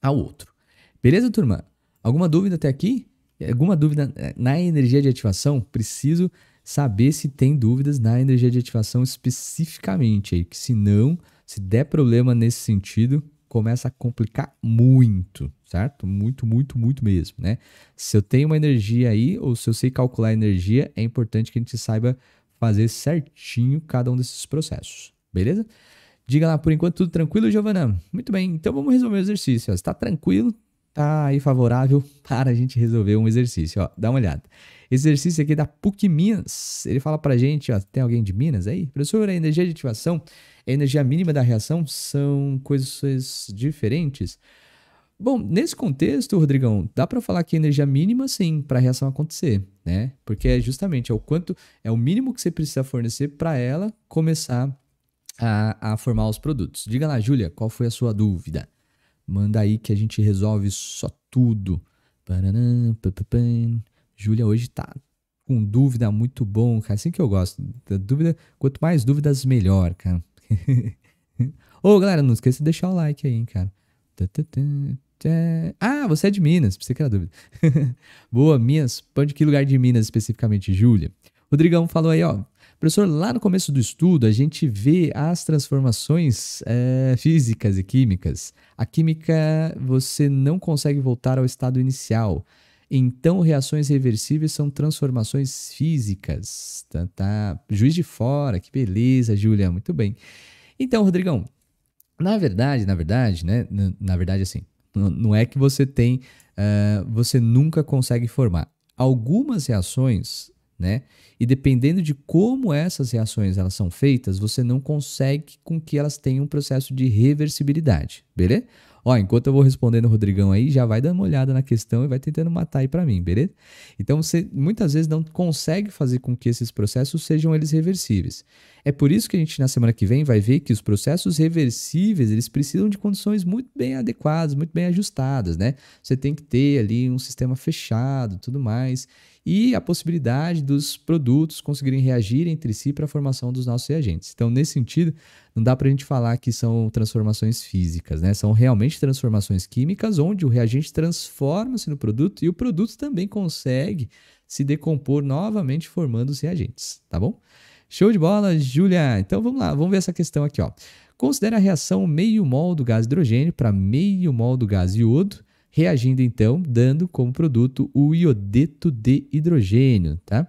ao outro. Beleza, turma? Alguma dúvida até aqui? Alguma dúvida eh, na energia de ativação? Preciso saber se tem dúvidas na energia de ativação especificamente aí, que se não, se der problema nesse sentido, começa a complicar muito, certo? Muito, muito, muito mesmo, né? Se eu tenho uma energia aí, ou se eu sei calcular a energia, é importante que a gente saiba fazer certinho cada um desses processos, beleza? Diga lá, por enquanto, tudo tranquilo, Giovana? Muito bem, então vamos resolver o exercício. Está tranquilo? tá aí favorável para a gente resolver um exercício. Ó, dá uma olhada. exercício aqui da PUC Minas. Ele fala para a gente, ó, tem alguém de Minas aí? Professor, a energia de ativação e a energia mínima da reação são coisas diferentes? Bom, nesse contexto, Rodrigão, dá para falar que energia mínima, sim, para a reação acontecer, né? Porque é justamente é o quanto, é o mínimo que você precisa fornecer para ela começar a, a formar os produtos. Diga lá, Júlia, qual foi a sua dúvida? Manda aí que a gente resolve só tudo. Júlia hoje tá com dúvida, muito bom, cara. Assim que eu gosto. Da dúvida, quanto mais dúvidas, melhor, cara. Ô, oh, galera, não esqueça de deixar o like aí, hein, cara. Ah, você é de Minas, pra você que era dúvida. Boa, Minas. Pão de que lugar de Minas especificamente, Júlia? Rodrigão falou aí, ó. Professor, lá no começo do estudo a gente vê as transformações é, físicas e químicas. A química você não consegue voltar ao estado inicial. Então, reações reversíveis são transformações físicas. Tá, tá. Juiz de fora, que beleza, Júlia, muito bem. Então, Rodrigão, na verdade, na verdade, né? Na, verdade, assim, não é que você tem. Uh, você nunca consegue formar. Algumas reações né? E dependendo de como essas reações elas são feitas, você não consegue com que elas tenham um processo de reversibilidade, beleza? Ó, enquanto eu vou respondendo o Rodrigão aí, já vai dando uma olhada na questão e vai tentando matar aí para mim, beleza? Então você muitas vezes não consegue fazer com que esses processos sejam eles reversíveis. É por isso que a gente na semana que vem vai ver que os processos reversíveis, eles precisam de condições muito bem adequadas, muito bem ajustadas, né? Você tem que ter ali um sistema fechado, tudo mais e a possibilidade dos produtos conseguirem reagir entre si para a formação dos nossos reagentes. Então, nesse sentido, não dá para a gente falar que são transformações físicas, né? São realmente transformações químicas onde o reagente transforma-se no produto e o produto também consegue se decompor novamente formando os reagentes, tá bom? Show de bola, Júlia! Então vamos lá, vamos ver essa questão aqui, ó. Considere a reação meio mol do gás hidrogênio para meio mol do gás iodo reagindo então, dando como produto o iodeto de hidrogênio, tá?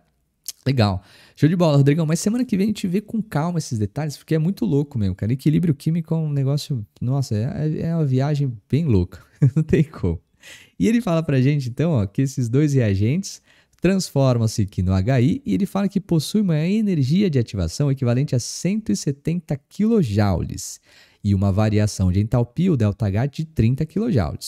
Legal. Show de bola, Rodrigão. Mas semana que vem a gente vê com calma esses detalhes, porque é muito louco mesmo, cara. Equilíbrio químico é um negócio. Nossa, é, é, é uma viagem bem louca. Não tem como. E ele fala pra gente, então, ó, que esses dois reagentes transformam-se aqui no HI e ele fala que possui uma energia de ativação equivalente a 170 kJ e uma variação de entalpia, o ΔH, de 30 kJ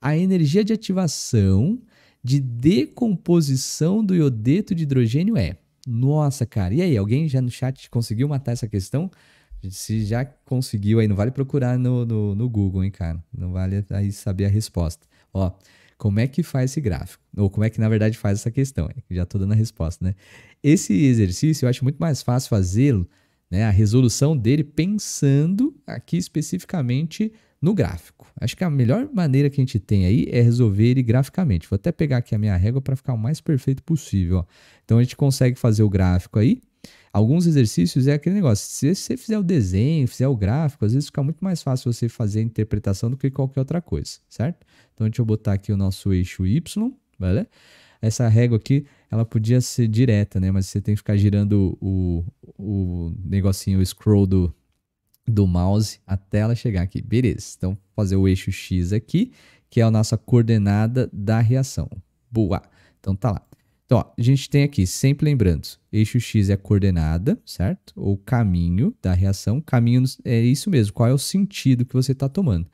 a energia de ativação de decomposição do iodeto de hidrogênio é. Nossa, cara, e aí? Alguém já no chat conseguiu matar essa questão? Se já conseguiu aí, não vale procurar no, no, no Google, hein, cara? Não vale aí saber a resposta. Ó, como é que faz esse gráfico? Ou como é que, na verdade, faz essa questão? Já estou dando a resposta, né? Esse exercício eu acho muito mais fácil fazê-lo, né? A resolução dele pensando aqui especificamente no gráfico. Acho que a melhor maneira que a gente tem aí é resolver ele graficamente. Vou até pegar aqui a minha régua para ficar o mais perfeito possível. Ó. Então a gente consegue fazer o gráfico aí. Alguns exercícios é aquele negócio, se você fizer o desenho, fizer o gráfico, às vezes fica muito mais fácil você fazer a interpretação do que qualquer outra coisa, certo? Então deixa eu botar aqui o nosso eixo Y, vale? Essa régua aqui, ela podia ser direta, né? Mas você tem que ficar girando o, o negocinho, o scroll do, do mouse até ela chegar aqui. Beleza, então fazer o eixo X aqui, que é a nossa coordenada da reação. Boa, então tá lá. Então, ó, a gente tem aqui, sempre lembrando, eixo X é a coordenada, certo? Ou caminho da reação. Caminho é isso mesmo, qual é o sentido que você está tomando.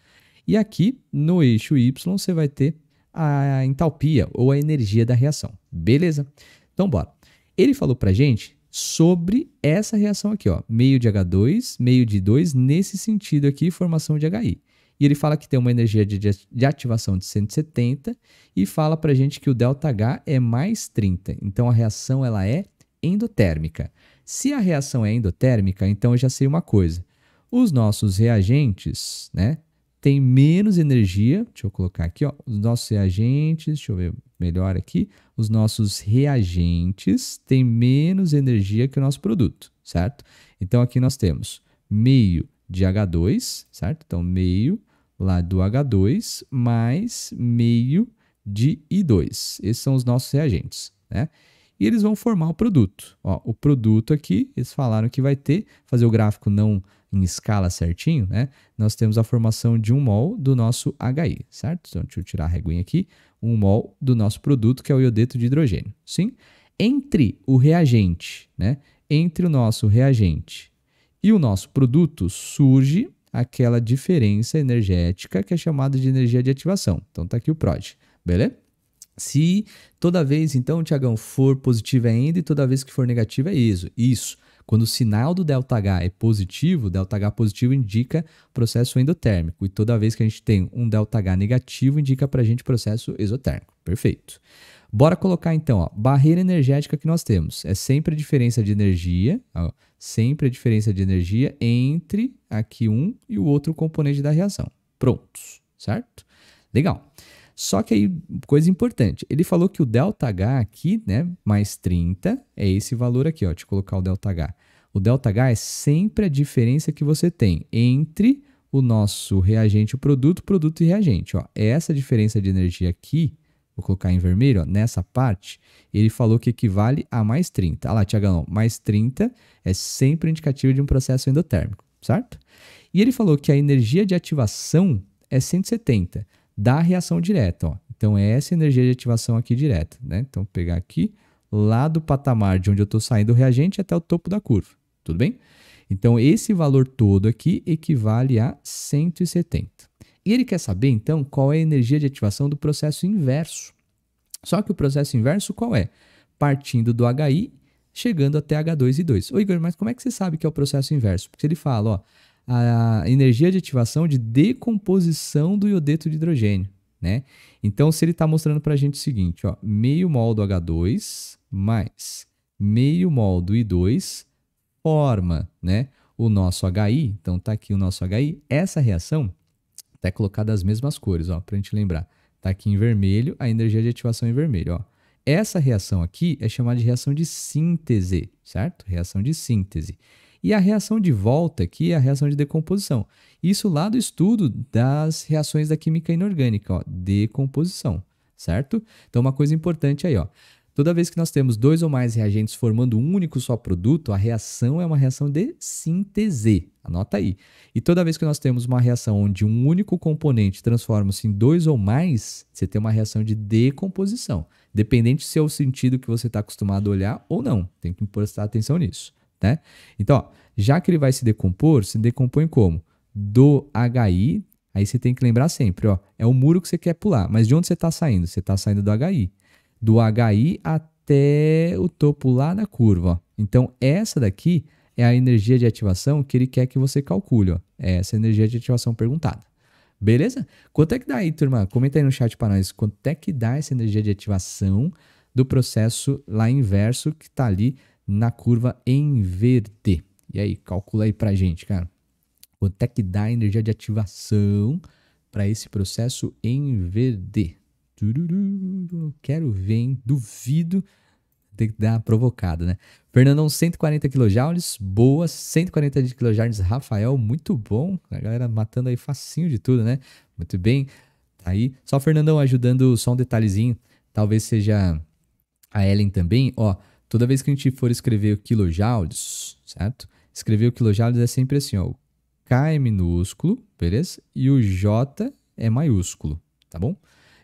E aqui, no eixo Y, você vai ter a entalpia ou a energia da reação. Beleza? Então, bora. Ele falou pra gente sobre essa reação aqui, ó, meio de H2, meio de 2, nesse sentido aqui, formação de HI. E ele fala que tem uma energia de, de ativação de 170 e fala para gente que o ΔH é mais 30. Então, a reação ela é endotérmica. Se a reação é endotérmica, então eu já sei uma coisa. Os nossos reagentes, né, têm menos energia. Deixa eu colocar aqui, ó, os nossos reagentes, deixa eu ver melhor aqui, os nossos reagentes têm menos energia que o nosso produto, certo? Então aqui nós temos meio de H2, certo? Então meio lá do H2 mais meio de I2. Esses são os nossos reagentes, né? E eles vão formar o produto. Ó, o produto aqui, eles falaram que vai ter, fazer o gráfico não em escala certinho, né? Nós temos a formação de um mol do nosso HI, certo? Então, deixa eu tirar a reguinha aqui. um mol do nosso produto, que é o iodeto de hidrogênio. Sim? Entre o reagente, né? Entre o nosso reagente e o nosso produto surge aquela diferença energética que é chamada de energia de ativação. Então tá aqui o PROD, beleza? Se toda vez, então, Tiagão, for positiva é endo e toda vez que for negativa é ISO. Isso. Quando o sinal do ΔH é positivo, ΔH positivo indica processo endotérmico. E toda vez que a gente tem um ΔH negativo, indica para a gente processo exotérmico. Perfeito. Bora colocar então, ó, barreira energética que nós temos. É sempre a diferença de energia, ó, sempre a diferença de energia entre aqui um e o outro componente da reação. Prontos, certo? Legal. Só que aí, coisa importante, ele falou que o ΔH aqui, né, mais 30, é esse valor aqui, ó, deixa eu colocar o ΔH. O ΔH é sempre a diferença que você tem entre o nosso reagente, o produto, produto e reagente. Ó. É essa diferença de energia aqui, vou colocar em vermelho, ó, nessa parte, ele falou que equivale a mais 30. Ah lá, Tiagão, mais 30 é sempre indicativo de um processo endotérmico, certo? E ele falou que a energia de ativação é 170 da reação direta. Ó. Então, é essa energia de ativação aqui direta. Né? Então, pegar aqui, lá do patamar de onde eu estou saindo o reagente até o topo da curva. Tudo bem? Então, esse valor todo aqui equivale a 170. E ele quer saber, então, qual é a energia de ativação do processo inverso. Só que o processo inverso qual é? Partindo do HI, chegando até H2 e 2. Ô Igor, mas como é que você sabe que é o processo inverso? Porque ele fala, ó, a energia de ativação de decomposição do iodeto de hidrogênio. Né? Então, se ele está mostrando para a gente o seguinte, ó, meio mol do H2 mais meio mol do I2 forma né, o nosso HI. Então, está aqui o nosso HI. Essa reação até tá colocada as mesmas cores, para a gente lembrar. Está aqui em vermelho, a energia de ativação é em vermelho. Ó. Essa reação aqui é chamada de reação de síntese, certo? Reação de síntese e a reação de volta, que é a reação de decomposição. Isso lá do estudo das reações da química inorgânica, ó, decomposição, certo? Então, uma coisa importante aí, ó. Toda vez que nós temos dois ou mais reagentes formando um único só produto, a reação é uma reação de síntese. Anota aí. E toda vez que nós temos uma reação onde um único componente transforma-se em dois ou mais, você tem uma reação de decomposição. Dependente se é o sentido que você está acostumado a olhar ou não. Tem que prestar atenção nisso né? Então, já que ele vai se decompor, se decompõe como? Do HI, aí você tem que lembrar sempre, ó, é o muro que você quer pular, mas de onde você está saindo? Você está saindo do HI. Do HI até o topo lá da curva, ó. Então, essa daqui é a energia de ativação que ele quer que você calcule, ó. É essa energia de ativação perguntada. Beleza? Quanto é que dá aí, turma? Comenta aí no chat para nós. Quanto é que dá essa energia de ativação do processo lá inverso que está ali na curva em verde. E aí, calcula aí pra gente, cara. Quanto é que dá a energia de ativação para esse processo em verde? Quero ver, hein? Duvido ter que dar uma provocada, né? Fernandão, 140 kJ, boa. 140 kJ, Rafael, muito bom. A galera matando aí facinho de tudo, né? Muito bem. Tá aí. Só Fernandão ajudando, só um detalhezinho. Talvez seja a Ellen também, ó. Toda vez que a gente for escrever quilojoules, certo? Escrever o quilojoules é sempre assim, ó. O K é minúsculo, beleza? E o J é maiúsculo, tá bom?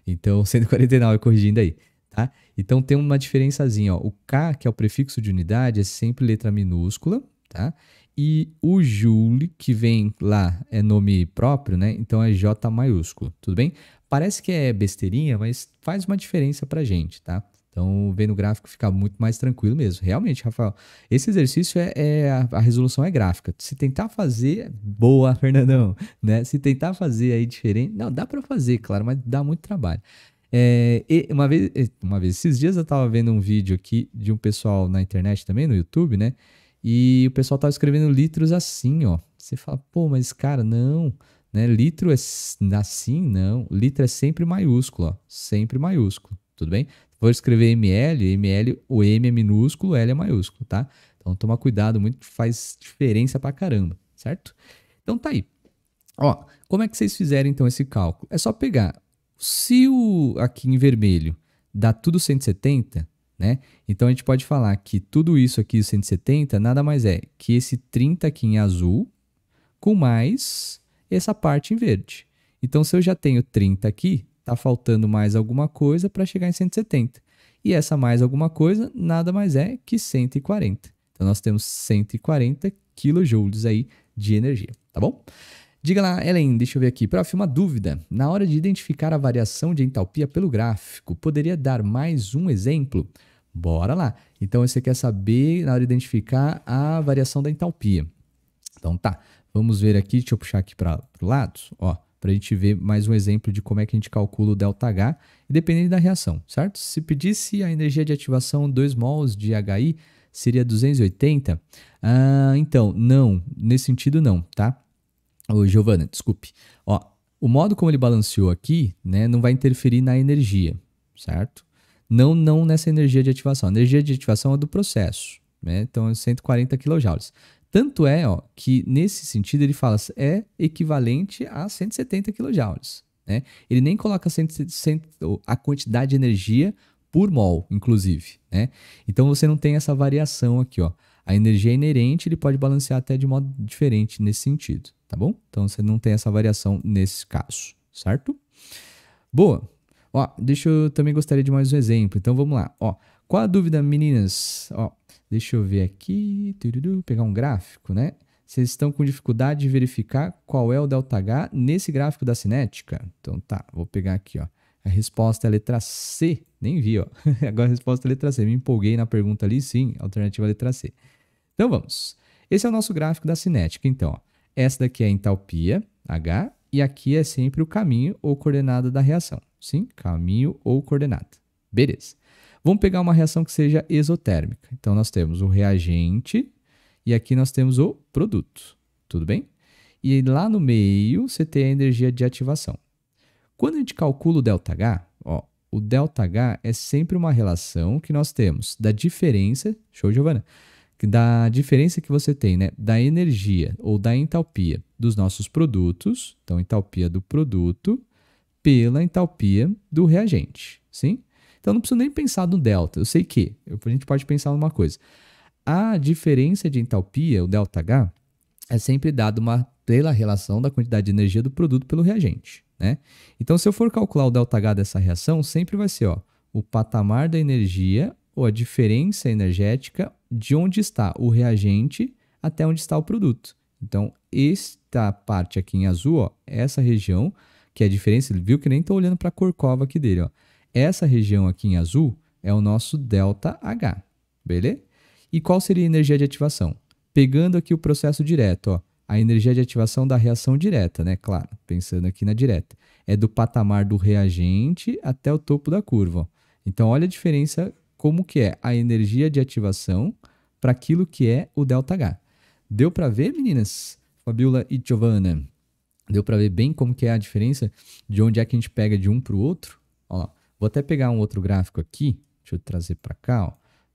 Então, 149, corrigindo aí, tá? Então, tem uma diferençazinha, ó. O K, que é o prefixo de unidade, é sempre letra minúscula, tá? E o Joule, que vem lá, é nome próprio, né? Então, é J maiúsculo, tudo bem? Parece que é besteirinha, mas faz uma diferença pra gente, tá? Então, vendo o gráfico fica muito mais tranquilo mesmo. Realmente, Rafael, esse exercício é, é a, a, resolução é gráfica. Se tentar fazer, boa, Fernandão, né? Se tentar fazer aí diferente, não, dá para fazer, claro, mas dá muito trabalho. É, uma vez, uma vez, esses dias eu estava vendo um vídeo aqui de um pessoal na internet também, no YouTube, né? E o pessoal estava escrevendo litros assim, ó. Você fala, pô, mas cara, não, né? Litro é assim, não. Litro é sempre maiúsculo, ó. Sempre maiúsculo tudo bem? Se for escrever ML, ML, o M é minúsculo, o L é maiúsculo, tá? Então toma cuidado, muito faz diferença pra caramba, certo? Então tá aí. Ó, como é que vocês fizeram então esse cálculo? É só pegar se o aqui em vermelho dá tudo 170, né? Então a gente pode falar que tudo isso aqui 170 nada mais é que esse 30 aqui em azul com mais essa parte em verde. Então se eu já tenho 30 aqui, está faltando mais alguma coisa para chegar em 170. E essa mais alguma coisa nada mais é que 140. Então nós temos 140 kJ aí de energia, tá bom? Diga lá, Helen, deixa eu ver aqui. Prof, uma dúvida. Na hora de identificar a variação de entalpia pelo gráfico, poderia dar mais um exemplo? Bora lá. Então você quer saber na hora de identificar a variação da entalpia. Então tá, vamos ver aqui, deixa eu puxar aqui para o lado, ó para a gente ver mais um exemplo de como é que a gente calcula o ΔH, dependendo da reação, certo? Se pedisse a energia de ativação 2 mols de HI, seria 280? Ah, então, não, nesse sentido não, tá? Ô, Giovana, desculpe. Ó, o modo como ele balanceou aqui, né, não vai interferir na energia, certo? Não, não nessa energia de ativação. A energia de ativação é do processo, né? Então, é 140 kJ. Tanto é ó, que, nesse sentido, ele fala é equivalente a 170 kJ. Né? Ele nem coloca 100, 100, a quantidade de energia por mol, inclusive. Né? Então você não tem essa variação aqui. Ó. A energia é inerente ele pode balancear até de modo diferente nesse sentido, tá bom? Então você não tem essa variação nesse caso, certo? Boa. Ó, deixa eu também gostaria de mais um exemplo. Então vamos lá. Ó, qual a dúvida, meninas? Ó, Deixa eu ver aqui, tururu, pegar um gráfico, né? Vocês estão com dificuldade de verificar qual é o ΔH nesse gráfico da cinética? Então tá, vou pegar aqui, ó. A resposta é a letra C. Nem vi, ó. Agora a resposta é a letra C. Me empolguei na pergunta ali, sim, alternativa é a letra C. Então vamos. Esse é o nosso gráfico da cinética, então. Ó. Essa daqui é a entalpia, H, e aqui é sempre o caminho ou coordenada da reação. Sim, caminho ou coordenada. Beleza. Vamos pegar uma reação que seja exotérmica. Então, nós temos o reagente e aqui nós temos o produto, tudo bem? E lá no meio você tem a energia de ativação. Quando a gente calcula o ΔH, ó, o ΔH é sempre uma relação que nós temos da diferença, show Giovana, da diferença que você tem, né, da energia ou da entalpia dos nossos produtos, então entalpia do produto pela entalpia do reagente, sim? Então não preciso nem pensar no delta. Eu sei que a gente pode pensar numa coisa. A diferença de entalpia, o delta H, é sempre dado uma, pela relação da quantidade de energia do produto pelo reagente. Né? Então, se eu for calcular o ΔH dessa reação, sempre vai ser ó, o patamar da energia ou a diferença energética de onde está o reagente até onde está o produto. Então, esta parte aqui em azul, ó, essa região, que é a diferença, ele viu que nem estou olhando para a corcova aqui dele. Ó. Essa região aqui em azul é o nosso ΔH, beleza? E qual seria a energia de ativação? Pegando aqui o processo direto, ó, a energia de ativação da reação direta, né? Claro, pensando aqui na direta. É do patamar do reagente até o topo da curva. Ó. Então, olha a diferença como que é a energia de ativação para aquilo que é o ΔH. Deu para ver, meninas? Fabiola e Giovanna. Deu para ver bem como que é a diferença de onde é que a gente pega de um para o outro? Ó lá. Vou até pegar um outro gráfico aqui. Deixa eu trazer para cá. Ó.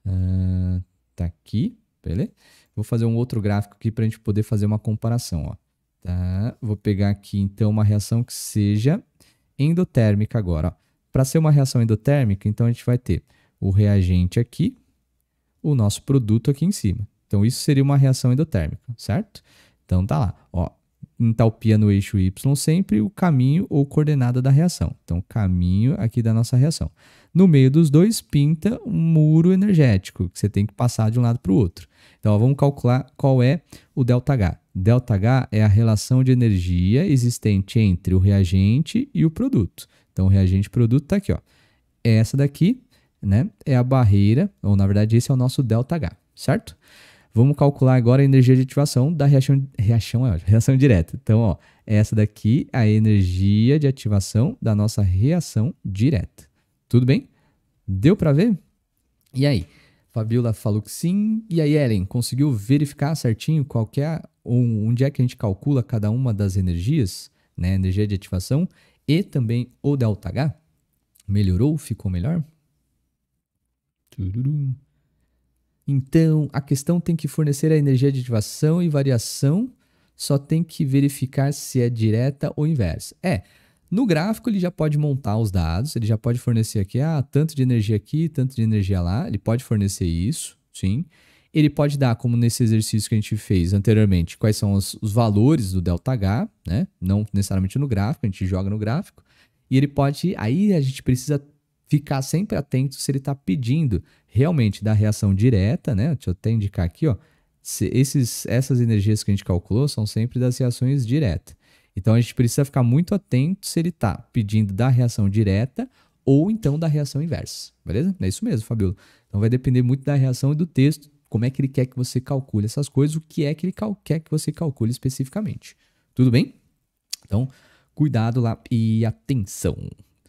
Uh, tá aqui. Beleza? Vou fazer um outro gráfico aqui para a gente poder fazer uma comparação. Ó. Tá? Vou pegar aqui, então, uma reação que seja endotérmica agora. Para ser uma reação endotérmica, então, a gente vai ter o reagente aqui, o nosso produto aqui em cima. Então, isso seria uma reação endotérmica, certo? Então, tá lá. Ó, entalpia no eixo y sempre o caminho ou coordenada da reação. Então, caminho aqui da nossa reação. No meio dos dois, pinta um muro energético, que você tem que passar de um lado para o outro. Então, ó, vamos calcular qual é o ΔH. ΔH é a relação de energia existente entre o reagente e o produto. Então, o reagente-produto está aqui. Ó. Essa daqui né, é a barreira, ou na verdade, esse é o nosso ΔH, certo? Certo? Vamos calcular agora a energia de ativação da reação, reação, é reação direta. Então, ó, essa daqui é a energia de ativação da nossa reação direta. Tudo bem? Deu para ver? E aí? Fabiola falou que sim. E aí, Ellen, conseguiu verificar certinho qual é, onde é que a gente calcula cada uma das energias, né? Energia de ativação e também o ΔH? Melhorou? Ficou melhor? Tudurum. Então, a questão tem que fornecer a energia de ativação e variação, só tem que verificar se é direta ou inversa. É, no gráfico ele já pode montar os dados, ele já pode fornecer aqui, ah, tanto de energia aqui, tanto de energia lá, ele pode fornecer isso, sim. Ele pode dar, como nesse exercício que a gente fez anteriormente, quais são os, os valores do ΔH, né? Não necessariamente no gráfico, a gente joga no gráfico. E ele pode, aí a gente precisa ficar sempre atento se ele está pedindo realmente da reação direta, né? Deixa eu até indicar aqui, ó. Esses, essas energias que a gente calculou são sempre das reações diretas. Então a gente precisa ficar muito atento se ele está pedindo da reação direta ou então da reação inversa, beleza? É isso mesmo, Fabiola. Então vai depender muito da reação e do texto, como é que ele quer que você calcule essas coisas, o que é que ele quer que você calcule especificamente. Tudo bem? Então, cuidado lá e atenção.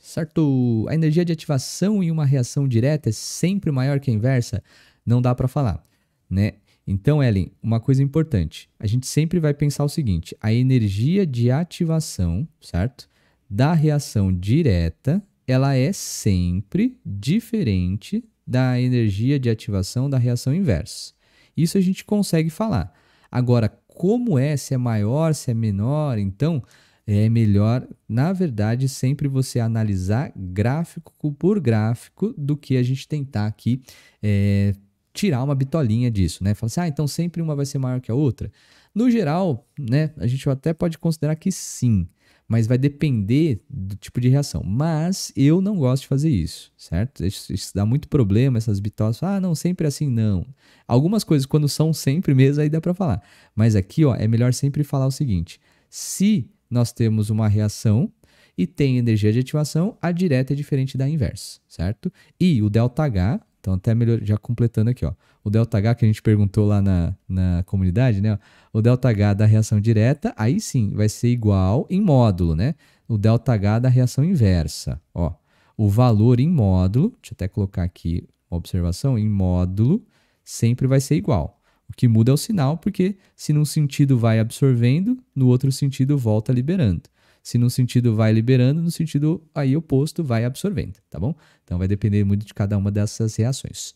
Certo? A energia de ativação em uma reação direta é sempre maior que a inversa? Não dá para falar, né? Então, Ellen, uma coisa importante. A gente sempre vai pensar o seguinte: a energia de ativação, certo? Da reação direta, ela é sempre diferente da energia de ativação da reação inversa. Isso a gente consegue falar. Agora, como é, se é maior, se é menor, então é melhor, na verdade, sempre você analisar gráfico por gráfico do que a gente tentar aqui é, tirar uma bitolinha disso, né? Falar assim, ah, então sempre uma vai ser maior que a outra. No geral, né, a gente até pode considerar que sim, mas vai depender do tipo de reação. Mas eu não gosto de fazer isso, certo? Isso, isso dá muito problema, essas bitolas. Ah, não, sempre assim, não. Algumas coisas, quando são sempre mesmo, aí dá para falar. Mas aqui, ó, é melhor sempre falar o seguinte: se nós temos uma reação e tem energia de ativação, a direta é diferente da inversa, certo? E o ΔH, então até melhor, já completando aqui, ó. O ΔH que a gente perguntou lá na, na comunidade, né? O ΔH da reação direta, aí sim, vai ser igual em módulo, né? O ΔH da reação inversa, ó. O valor em módulo, deixa eu até colocar aqui uma observação, em módulo sempre vai ser igual. O que muda é o sinal, porque se num sentido vai absorvendo, no outro sentido volta liberando. Se num sentido vai liberando, no sentido aí oposto vai absorvendo, tá bom? Então vai depender muito de cada uma dessas reações.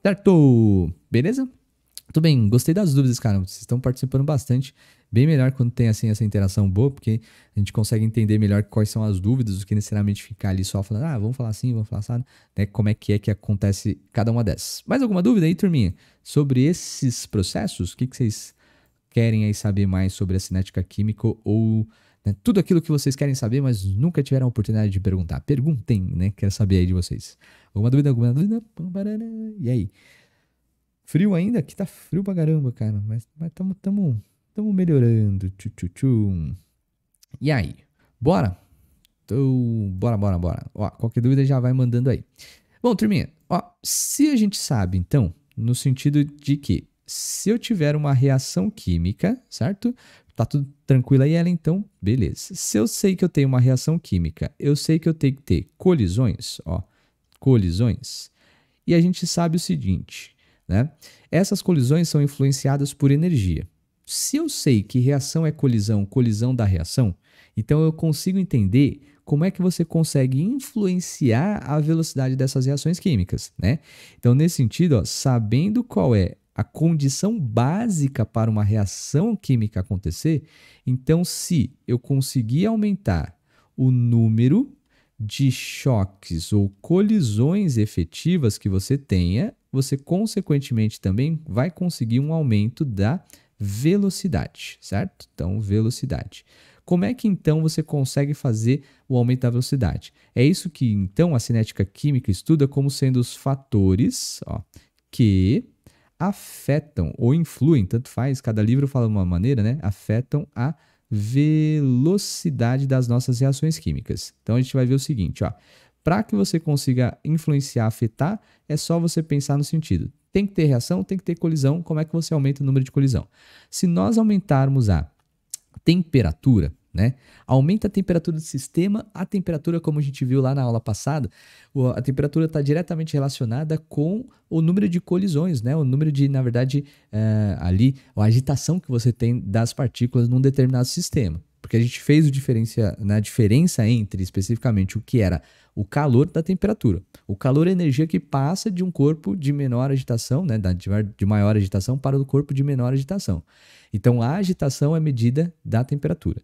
Certo? Beleza? Tudo bem, gostei das dúvidas, cara. Vocês estão participando bastante bem melhor quando tem assim essa interação boa, porque a gente consegue entender melhor quais são as dúvidas do que necessariamente ficar ali só falando, ah, vamos falar assim, vamos falar assim, né? Como é que é que acontece cada uma dessas. Mais alguma dúvida aí, turminha? Sobre esses processos, o que, que vocês querem aí saber mais sobre a cinética química ou né, tudo aquilo que vocês querem saber, mas nunca tiveram a oportunidade de perguntar. Perguntem, né? Quero saber aí de vocês. Alguma dúvida? Alguma dúvida? E aí? Frio ainda? Aqui tá frio pra caramba, cara. Mas, mas tamo, tamo, Estamos melhorando. Tchu, tchu, tchu. E aí? Bora? Então, bora, bora, bora. Ó, qualquer dúvida já vai mandando aí. Bom, turminha, ó, se a gente sabe, então, no sentido de que se eu tiver uma reação química, certo? Tá tudo tranquilo aí, ela, então, beleza. Se eu sei que eu tenho uma reação química, eu sei que eu tenho que ter colisões, ó, colisões. E a gente sabe o seguinte, né? Essas colisões são influenciadas por energia se eu sei que reação é colisão, colisão da reação, então eu consigo entender como é que você consegue influenciar a velocidade dessas reações químicas, né? Então, nesse sentido, ó, sabendo qual é a condição básica para uma reação química acontecer, então se eu conseguir aumentar o número de choques ou colisões efetivas que você tenha, você consequentemente também vai conseguir um aumento da velocidade, certo? Então, velocidade. Como é que então você consegue fazer o aumento da velocidade? É isso que então a cinética química estuda como sendo os fatores ó, que afetam ou influem, tanto faz, cada livro fala de uma maneira, né? Afetam a velocidade das nossas reações químicas. Então a gente vai ver o seguinte, ó. Para que você consiga influenciar, afetar, é só você pensar no sentido. Tem que ter reação, tem que ter colisão. Como é que você aumenta o número de colisão? Se nós aumentarmos a temperatura, né? Aumenta a temperatura do sistema, a temperatura, como a gente viu lá na aula passada, a temperatura está diretamente relacionada com o número de colisões, né? O número de, na verdade, é, ali, a agitação que você tem das partículas num determinado sistema. Porque a gente fez o diferença, na né, diferença entre especificamente o que era o calor da temperatura. O calor é energia que passa de um corpo de menor agitação, né, de maior agitação, para o corpo de menor agitação. Então, a agitação é medida da temperatura.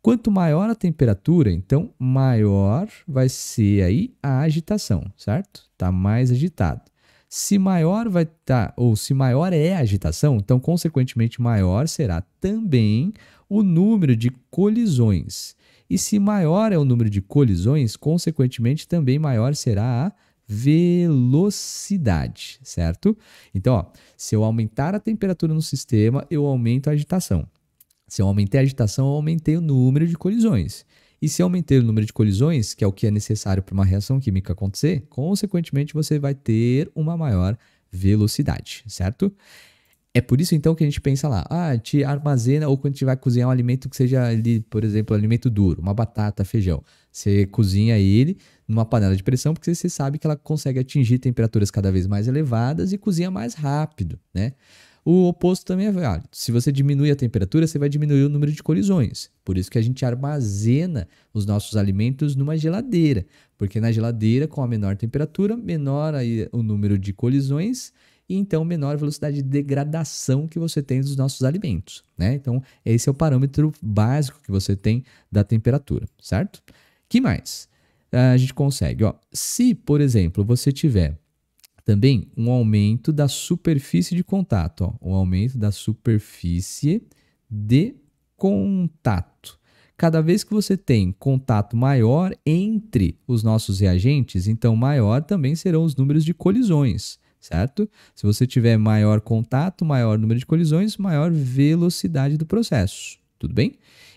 Quanto maior a temperatura, então maior vai ser aí a agitação, certo? Tá mais agitado. Se maior vai estar, tá, ou se maior é a agitação, então consequentemente maior será também o número de colisões. E se maior é o número de colisões, consequentemente também maior será a velocidade, certo? Então, ó, se eu aumentar a temperatura no sistema, eu aumento a agitação. Se eu aumentei a agitação, eu aumentei o número de colisões. E se eu aumentei o número de colisões, que é o que é necessário para uma reação química acontecer, consequentemente você vai ter uma maior velocidade, certo? É por isso então que a gente pensa lá, ah, te armazena ou quando a gente vai cozinhar um alimento que seja ali, por exemplo, um alimento duro, uma batata, feijão. Você cozinha ele numa panela de pressão porque você sabe que ela consegue atingir temperaturas cada vez mais elevadas e cozinha mais rápido, né? O oposto também é válido. Se você diminui a temperatura, você vai diminuir o número de colisões. Por isso que a gente armazena os nossos alimentos numa geladeira, porque na geladeira com a menor temperatura, menor aí o número de colisões e então menor a velocidade de degradação que você tem dos nossos alimentos, né? Então, esse é o parâmetro básico que você tem da temperatura, certo? Que mais? Ah, a gente consegue, ó, se, por exemplo, você tiver também um aumento da superfície de contato, ó, um aumento da superfície de contato. Cada vez que você tem contato maior entre os nossos reagentes, então maior também serão os números de colisões certo? Se você tiver maior contato, maior número de colisões, maior velocidade do processo, tudo bem?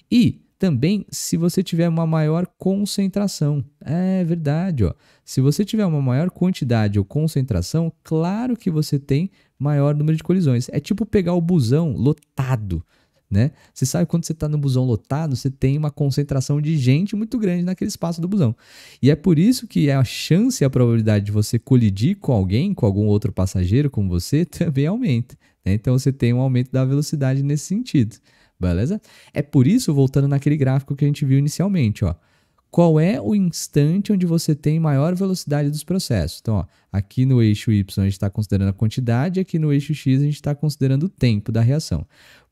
E também se você tiver uma maior concentração. É verdade, ó. Se você tiver uma maior quantidade ou concentração, claro que você tem maior número de colisões. É tipo pegar o busão lotado né? Você sabe quando você está no busão lotado, você tem uma concentração de gente muito grande naquele espaço do busão. E é por isso que a chance e a probabilidade de você colidir com alguém, com algum outro passageiro como você, também aumenta. Né? Então você tem um aumento da velocidade nesse sentido. Beleza? É por isso, voltando naquele gráfico que a gente viu inicialmente, ó qual é o instante onde você tem maior velocidade dos processos. Então, ó, aqui no eixo Y a gente está considerando a quantidade, aqui no eixo X a gente está considerando o tempo da reação.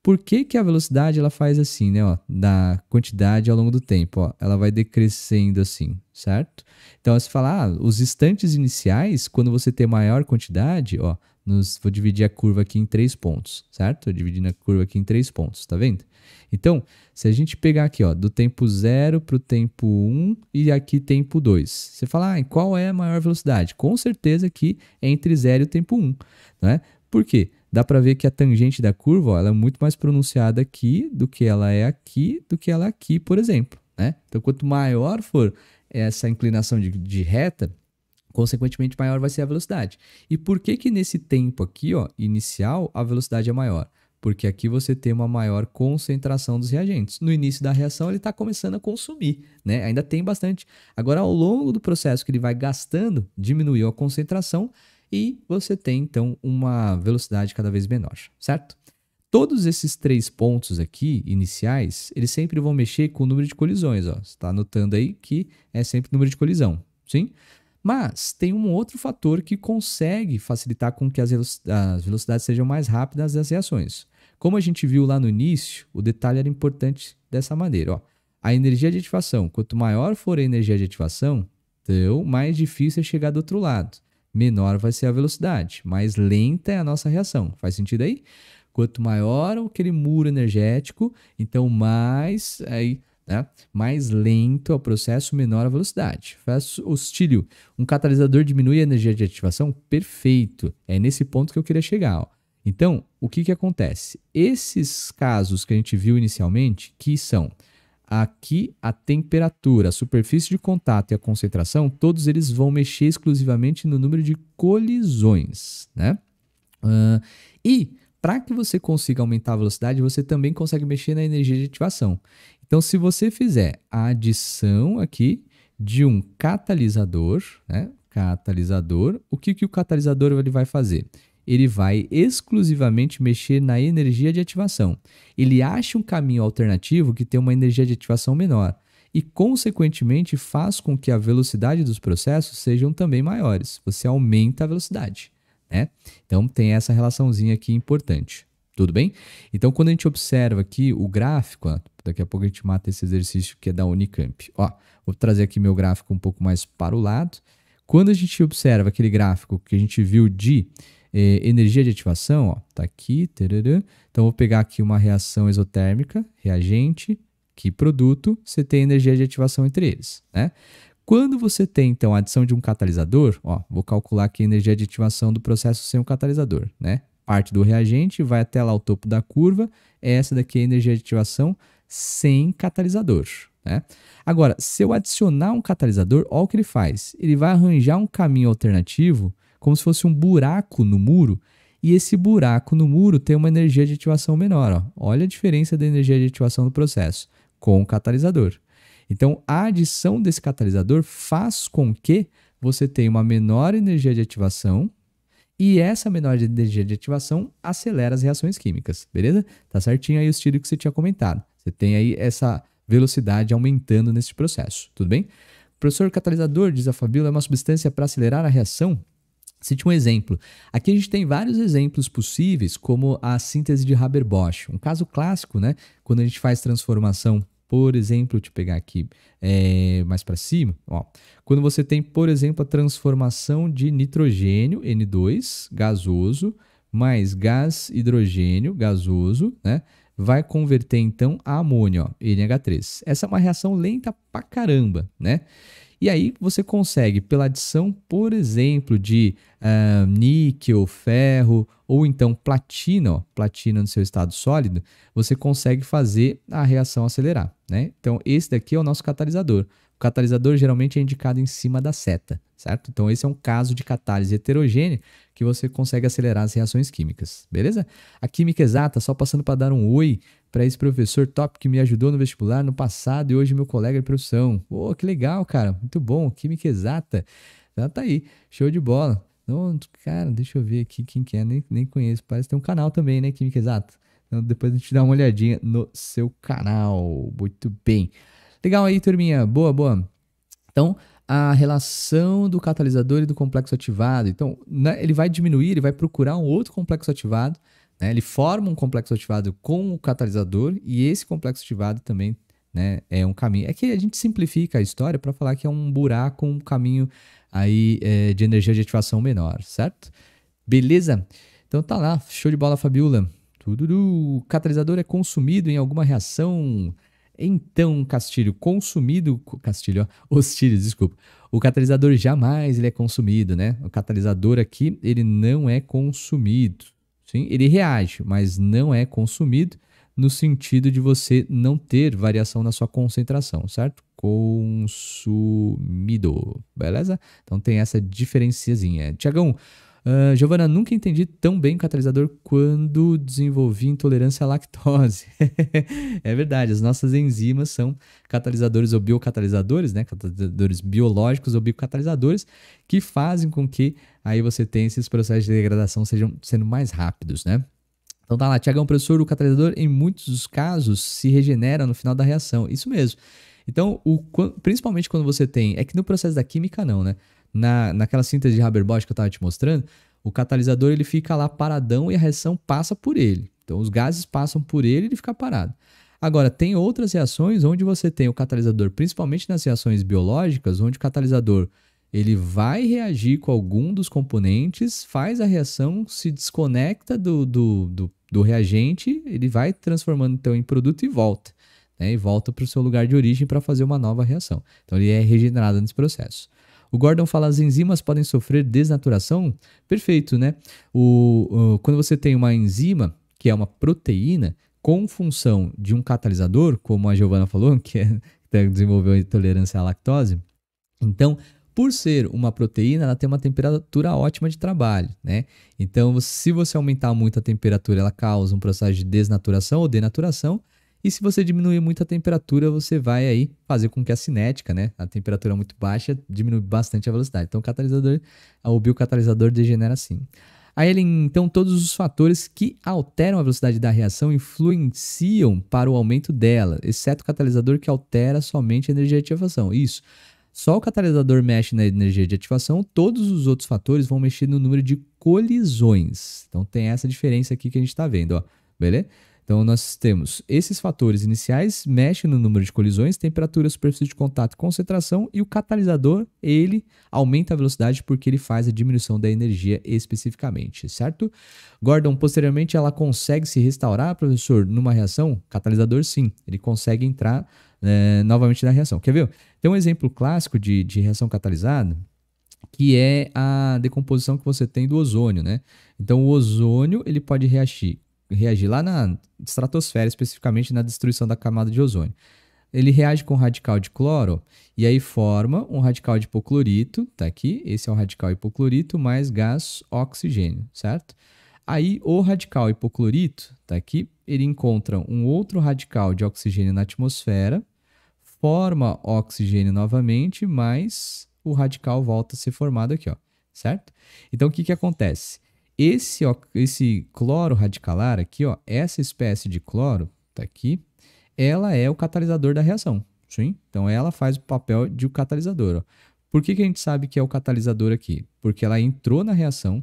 Por que, que a velocidade ela faz assim, né? Ó, da quantidade ao longo do tempo, ó, ela vai decrescendo assim, certo? Então, você fala, ah, os instantes iniciais, quando você tem maior quantidade, ó, nos, vou dividir a curva aqui em três pontos, certo? dividindo a curva aqui em três pontos, tá vendo? Então, se a gente pegar aqui, ó, do tempo zero para o tempo 1 um, e aqui tempo 2, você fala, ah, qual é a maior velocidade? Com certeza que é entre zero e o tempo 1, um, né? Por quê? dá para ver que a tangente da curva ó, ela é muito mais pronunciada aqui do que ela é aqui, do que ela é aqui, por exemplo. Né? Então, quanto maior for essa inclinação de, de reta, consequentemente maior vai ser a velocidade. E por que que nesse tempo aqui, ó, inicial, a velocidade é maior? Porque aqui você tem uma maior concentração dos reagentes. No início da reação, ele está começando a consumir, né? Ainda tem bastante. Agora, ao longo do processo que ele vai gastando, diminuiu a concentração, e você tem então uma velocidade cada vez menor, certo? Todos esses três pontos aqui iniciais, eles sempre vão mexer com o número de colisões, ó. Você está anotando aí que é sempre número de colisão, sim? Mas tem um outro fator que consegue facilitar com que as, as velocidades sejam mais rápidas das reações. Como a gente viu lá no início, o detalhe era importante dessa maneira. Ó. A energia de ativação, quanto maior for a energia de ativação, então mais difícil é chegar do outro lado menor vai ser a velocidade, mais lenta é a nossa reação. Faz sentido aí? Quanto maior aquele muro energético, então mais aí, né? Mais lento é o processo, menor a velocidade. Faz hostilho. Um catalisador diminui a energia de ativação? Perfeito. É nesse ponto que eu queria chegar. Ó. Então, o que, que acontece? Esses casos que a gente viu inicialmente, que são Aqui, a temperatura, a superfície de contato e a concentração, todos eles vão mexer exclusivamente no número de colisões, né? Uh, e para que você consiga aumentar a velocidade, você também consegue mexer na energia de ativação. Então, se você fizer a adição aqui de um catalisador, né? Catalisador, o que, que o catalisador ele vai fazer? ele vai exclusivamente mexer na energia de ativação. Ele acha um caminho alternativo que tem uma energia de ativação menor e, consequentemente, faz com que a velocidade dos processos sejam também maiores. Você aumenta a velocidade, né? Então tem essa relaçãozinha aqui importante. Tudo bem? Então, quando a gente observa aqui o gráfico, ó, daqui a pouco a gente mata esse exercício que é da Unicamp. Ó, vou trazer aqui meu gráfico um pouco mais para o lado. Quando a gente observa aquele gráfico que a gente viu de é, energia de ativação, ó, tá aqui. Tarará. Então, vou pegar aqui uma reação exotérmica, reagente, que produto, você tem energia de ativação entre eles, né? Quando você tem, então, a adição de um catalisador, ó, vou calcular aqui a energia de ativação do processo sem o catalisador, né? Parte do reagente vai até lá o topo da curva, é essa daqui é a energia de ativação sem catalisador, né? Agora, se eu adicionar um catalisador, olha o que ele faz. Ele vai arranjar um caminho alternativo como se fosse um buraco no muro, e esse buraco no muro tem uma energia de ativação menor. Ó. Olha a diferença da energia de ativação do processo com o catalisador. Então, a adição desse catalisador faz com que você tenha uma menor energia de ativação e essa menor energia de ativação acelera as reações químicas, beleza? Tá certinho aí o estilo que você tinha comentado. Você tem aí essa velocidade aumentando nesse processo, tudo bem? Professor, catalisador, diz a Fabíola, é uma substância para acelerar a reação? Cite um exemplo. Aqui a gente tem vários exemplos possíveis, como a síntese de Haber-Bosch. Um caso clássico, né? Quando a gente faz transformação, por exemplo, deixa eu pegar aqui é, mais para cima, ó. Quando você tem, por exemplo, a transformação de nitrogênio, N2, gasoso, mais gás hidrogênio, gasoso, né? vai converter então a amônia, ó, NH3. Essa é uma reação lenta pra caramba, né? E aí você consegue, pela adição, por exemplo, de uh, níquel, ferro ou então platina, platina no seu estado sólido, você consegue fazer a reação acelerar. Né? Então, esse daqui é o nosso catalisador. O catalisador geralmente é indicado em cima da seta, certo? Então, esse é um caso de catálise heterogênea que você consegue acelerar as reações químicas, beleza? A química exata, só passando para dar um oi para esse professor top que me ajudou no vestibular no passado e hoje meu colega de profissão. Pô, oh, que legal, cara, muito bom, química exata. Então, tá aí, show de bola não, cara, deixa eu ver aqui quem que é, nem, nem conheço. Parece que tem um canal também, né, Química Exato? Então, depois a gente dá uma olhadinha no seu canal. Muito bem. Legal aí, turminha. Boa, boa. Então, a relação do catalisador e do complexo ativado. Então, né, ele vai diminuir, ele vai procurar um outro complexo ativado. Né? Ele forma um complexo ativado com o catalisador e esse complexo ativado também né, é um caminho. É que a gente simplifica a história para falar que é um buraco, um caminho aí é, de energia de ativação menor, certo? Beleza? Então tá lá, show de bola, Fabiola. Tudo O catalisador é consumido em alguma reação. Então, Castilho, consumido. Castilho, ó, hostilho, desculpa. O catalisador jamais ele é consumido, né? O catalisador aqui, ele não é consumido. Sim, ele reage, mas não é consumido no sentido de você não ter variação na sua concentração, certo? Consumido, beleza? Então tem essa diferenciazinha. Tiagão, uh, Giovana, nunca entendi tão bem catalisador quando desenvolvi intolerância à lactose. é verdade, as nossas enzimas são catalisadores ou biocatalisadores, né? Catalisadores biológicos ou biocatalisadores que fazem com que aí você tenha esses processos de degradação sejam sendo mais rápidos, né? Então tá lá, Tiagão, professor, o catalisador em muitos dos casos se regenera no final da reação. Isso mesmo. Então, o, principalmente quando você tem. É que no processo da química, não, né? Na, naquela síntese de Haber-Bosch que eu estava te mostrando, o catalisador ele fica lá paradão e a reação passa por ele. Então, os gases passam por ele e ele fica parado. Agora, tem outras reações onde você tem o catalisador, principalmente nas reações biológicas, onde o catalisador ele vai reagir com algum dos componentes, faz a reação, se desconecta do, do, do do reagente, ele vai transformando então em produto e volta. Né, e volta para o seu lugar de origem para fazer uma nova reação. Então ele é regenerado nesse processo. O Gordon fala as enzimas podem sofrer desnaturação? Perfeito, né? O, o, quando você tem uma enzima, que é uma proteína, com função de um catalisador, como a Giovana falou, que é, desenvolveu a intolerância à lactose, então por ser uma proteína, ela tem uma temperatura ótima de trabalho, né? Então, se você aumentar muito a temperatura, ela causa um processo de desnaturação ou denaturação. E se você diminuir muito a temperatura, você vai aí fazer com que a cinética, né? A temperatura muito baixa diminui bastante a velocidade. Então, o catalisador, o biocatalisador degenera assim. Aí ele, então, todos os fatores que alteram a velocidade da reação influenciam para o aumento dela, exceto o catalisador que altera somente a energia de ativação. Isso. Só o catalisador mexe na energia de ativação, todos os outros fatores vão mexer no número de colisões. Então tem essa diferença aqui que a gente está vendo, ó. beleza? Então nós temos esses fatores iniciais mexem no número de colisões, temperatura, superfície de contato, concentração e o catalisador, ele aumenta a velocidade porque ele faz a diminuição da energia especificamente, certo? Gordon, posteriormente ela consegue se restaurar, professor, numa reação? Catalisador sim, ele consegue entrar é, novamente da reação. Quer ver? Tem um exemplo clássico de, de reação catalisada que é a decomposição que você tem do ozônio, né? Então o ozônio ele pode reagir, reagir lá na estratosfera, especificamente na destruição da camada de ozônio. Ele reage com radical de cloro e aí forma um radical de hipoclorito, tá aqui, esse é o radical hipoclorito mais gás oxigênio, certo? Aí o radical hipoclorito, tá aqui, ele encontra um outro radical de oxigênio na atmosfera, forma oxigênio novamente, mas o radical volta a ser formado aqui, ó, certo? Então, o que, que acontece? Esse, ó, esse cloro radicalar aqui, ó, essa espécie de cloro, tá aqui, ela é o catalisador da reação, sim? Então, ela faz o papel de um catalisador, ó. Por que, que a gente sabe que é o catalisador aqui? Porque ela entrou na reação,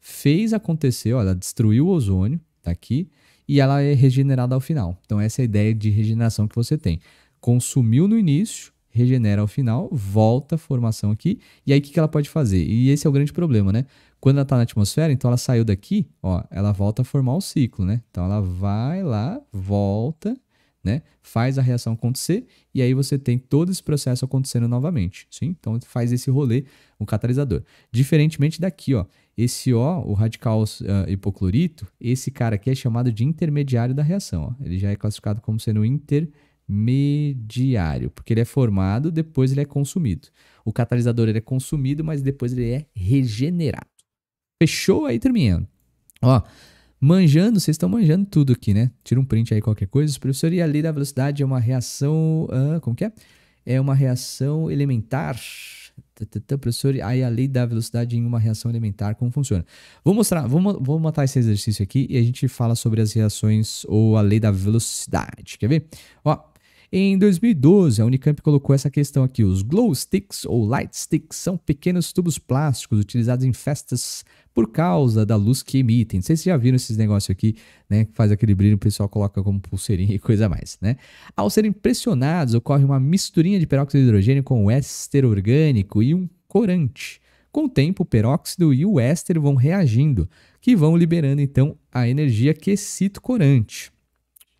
fez acontecer, ó, ela destruiu o ozônio, tá aqui, e ela é regenerada ao final. Então, essa é a ideia de regeneração que você tem consumiu no início, regenera ao final, volta a formação aqui. E aí o que, ela pode fazer? E esse é o grande problema, né? Quando ela está na atmosfera, então ela saiu daqui, ó, ela volta a formar o ciclo, né? Então ela vai lá, volta, né? Faz a reação acontecer e aí você tem todo esse processo acontecendo novamente, sim? Então faz esse rolê o catalisador. Diferentemente daqui, ó, esse O, o radical uh, hipoclorito, esse cara aqui é chamado de intermediário da reação, ó. Ele já é classificado como sendo intermediário mediário, porque ele é formado, depois ele é consumido. O catalisador ele é consumido, mas depois ele é regenerado. Fechou aí, terminando. Ó, manjando, vocês estão manjando tudo aqui, né? Tira um print aí, qualquer coisa. O professor, e a lei da velocidade é uma reação. Ah, como que é? É uma reação elementar. Tata, professor, aí a lei da velocidade em uma reação elementar, como funciona? Vou mostrar, vou, vou matar esse exercício aqui e a gente fala sobre as reações ou a lei da velocidade. Quer ver? Ó, em 2012, a Unicamp colocou essa questão aqui: os glow sticks ou light sticks são pequenos tubos plásticos utilizados em festas por causa da luz que emitem. Não sei se já viram esses negócios aqui, né? Que faz aquele brilho, o pessoal coloca como pulseirinha e coisa mais, né? Ao serem pressionados, ocorre uma misturinha de peróxido de hidrogênio com o éster orgânico e um corante. Com o tempo, o peróxido e o éster vão reagindo, que vão liberando então a energia que excita o corante,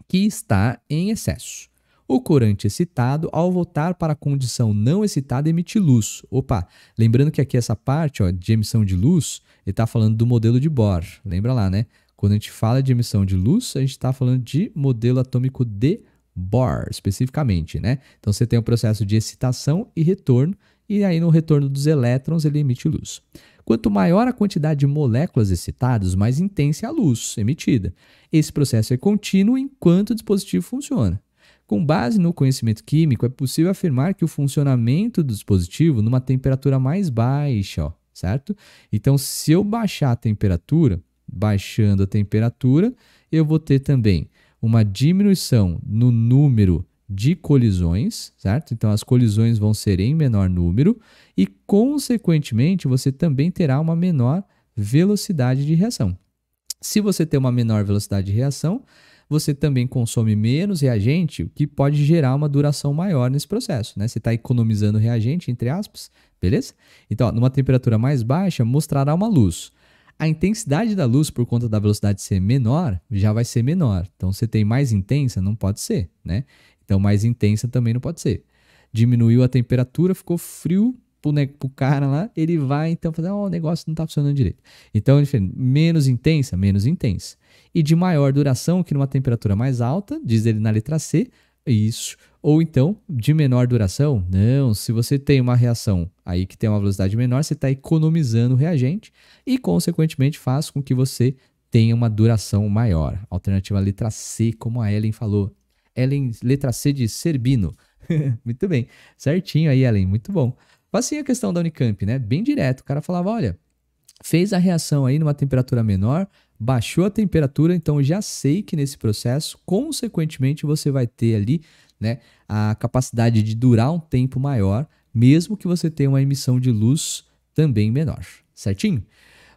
que está em excesso. O corante excitado, ao voltar para a condição não excitada, emite luz. Opa, lembrando que aqui essa parte ó, de emissão de luz, ele está falando do modelo de Bohr. Lembra lá, né? Quando a gente fala de emissão de luz, a gente está falando de modelo atômico de Bohr, especificamente, né? Então você tem o um processo de excitação e retorno, e aí no retorno dos elétrons ele emite luz. Quanto maior a quantidade de moléculas excitadas, mais intensa é a luz emitida. Esse processo é contínuo enquanto o dispositivo funciona. Com base no conhecimento químico, é possível afirmar que o funcionamento do dispositivo numa temperatura mais baixa, ó, certo? Então, se eu baixar a temperatura, baixando a temperatura, eu vou ter também uma diminuição no número de colisões, certo? Então as colisões vão ser em menor número e, consequentemente, você também terá uma menor velocidade de reação. Se você tem uma menor velocidade de reação, você também consome menos reagente, o que pode gerar uma duração maior nesse processo, né? Você está economizando reagente, entre aspas, beleza? Então, ó, numa temperatura mais baixa, mostrará uma luz. A intensidade da luz, por conta da velocidade ser menor, já vai ser menor. Então, você tem mais intensa? Não pode ser, né? Então, mais intensa também não pode ser. Diminuiu a temperatura, ficou frio, pro, né, pro cara lá, ele vai então fazer, ó, oh, o negócio não tá funcionando direito. Então, enfim, menos intensa, menos intensa. E de maior duração, que numa temperatura mais alta, diz ele na letra C, isso. Ou então, de menor duração, não. Se você tem uma reação aí que tem uma velocidade menor, você está economizando o reagente e, consequentemente, faz com que você tenha uma duração maior. Alternativa letra C, como a Ellen falou. Ellen, letra C de Serbino. muito bem. Certinho aí, Ellen. Muito bom assim a questão da Unicamp, né? Bem direto. O cara falava: olha, fez a reação aí numa temperatura menor, baixou a temperatura, então já sei que nesse processo, consequentemente, você vai ter ali né, a capacidade de durar um tempo maior, mesmo que você tenha uma emissão de luz também menor. Certinho?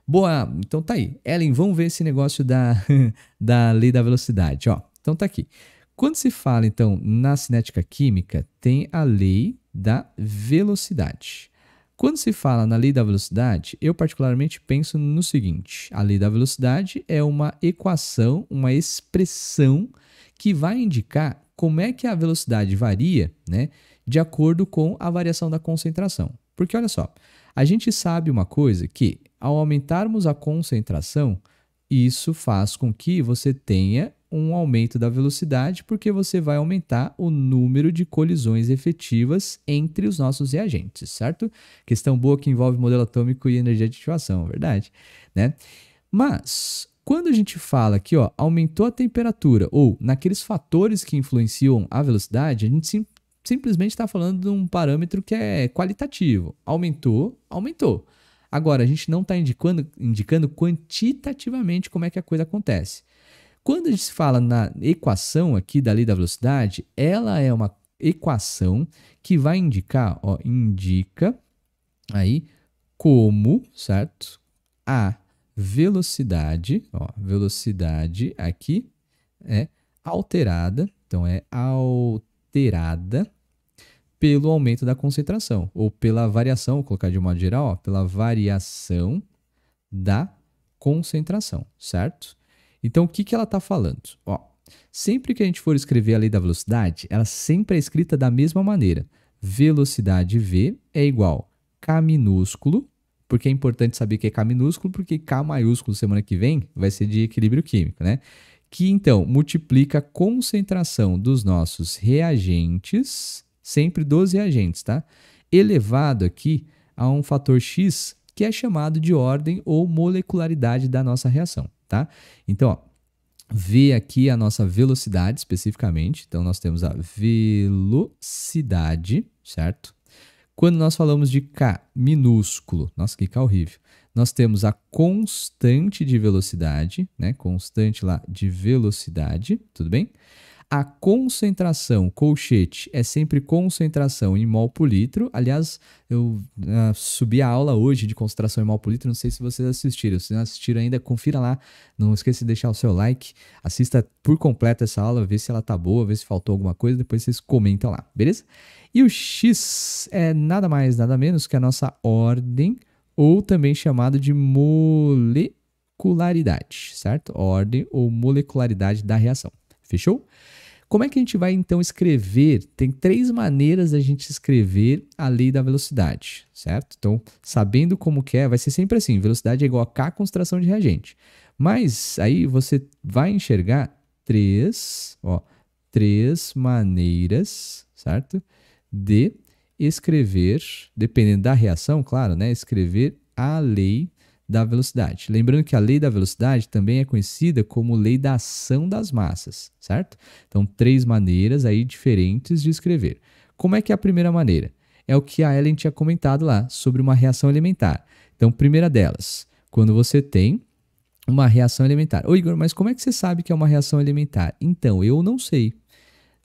Boa, então tá aí. Ellen, vamos ver esse negócio da, da lei da velocidade. Ó, então tá aqui. Quando se fala, então, na cinética química, tem a lei da velocidade. Quando se fala na lei da velocidade, eu particularmente penso no seguinte: a lei da velocidade é uma equação, uma expressão que vai indicar como é que a velocidade varia, né, de acordo com a variação da concentração. Porque olha só, a gente sabe uma coisa que ao aumentarmos a concentração, isso faz com que você tenha um aumento da velocidade, porque você vai aumentar o número de colisões efetivas entre os nossos reagentes, certo? Questão boa que envolve modelo atômico e energia de ativação, verdade? Né? Mas quando a gente fala que ó, aumentou a temperatura ou naqueles fatores que influenciam a velocidade, a gente sim, simplesmente está falando de um parâmetro que é qualitativo. Aumentou, aumentou. Agora, a gente não está indicando, indicando quantitativamente como é que a coisa acontece. Quando a gente fala na equação aqui da lei da velocidade, ela é uma equação que vai indicar, ó, indica aí como, certo? A velocidade, ó, velocidade aqui é alterada, então é alterada pelo aumento da concentração ou pela variação, vou colocar de modo geral, ó, pela variação da concentração, certo? Então, o que, que ela está falando? Ó, sempre que a gente for escrever a lei da velocidade, ela sempre é escrita da mesma maneira. Velocidade v é igual k minúsculo, porque é importante saber que é k minúsculo, porque k maiúsculo semana que vem vai ser de equilíbrio químico, né? Que então multiplica a concentração dos nossos reagentes, sempre dos reagentes, tá? Elevado aqui a um fator x que é chamado de ordem ou molecularidade da nossa reação tá? Então, ó, aqui a nossa velocidade especificamente. Então, nós temos a velocidade, certo? Quando nós falamos de K minúsculo, nossa, que K horrível. Nós temos a constante de velocidade, né? Constante lá de velocidade, tudo bem? a concentração, colchete, é sempre concentração em mol por litro. Aliás, eu uh, subi a aula hoje de concentração em mol por litro, não sei se vocês assistiram. Se não assistiram ainda, confira lá. Não esqueça de deixar o seu like. Assista por completo essa aula, vê se ela tá boa, vê se faltou alguma coisa, depois vocês comentam lá, beleza? E o X é nada mais, nada menos que a nossa ordem, ou também chamada de molecularidade, certo? Ordem ou molecularidade da reação. Fechou? Como é que a gente vai então escrever? Tem três maneiras da gente escrever a lei da velocidade, certo? Então, sabendo como que é, vai ser sempre assim: velocidade é igual a K concentração de reagente. Mas aí você vai enxergar três, ó, três maneiras, certo? De escrever, dependendo da reação, claro, né? Escrever a lei da velocidade. Lembrando que a lei da velocidade também é conhecida como lei da ação das massas, certo? Então, três maneiras aí diferentes de escrever. Como é que é a primeira maneira? É o que a Ellen tinha comentado lá sobre uma reação elementar. Então, primeira delas, quando você tem uma reação elementar. Ô Igor, mas como é que você sabe que é uma reação elementar? Então, eu não sei.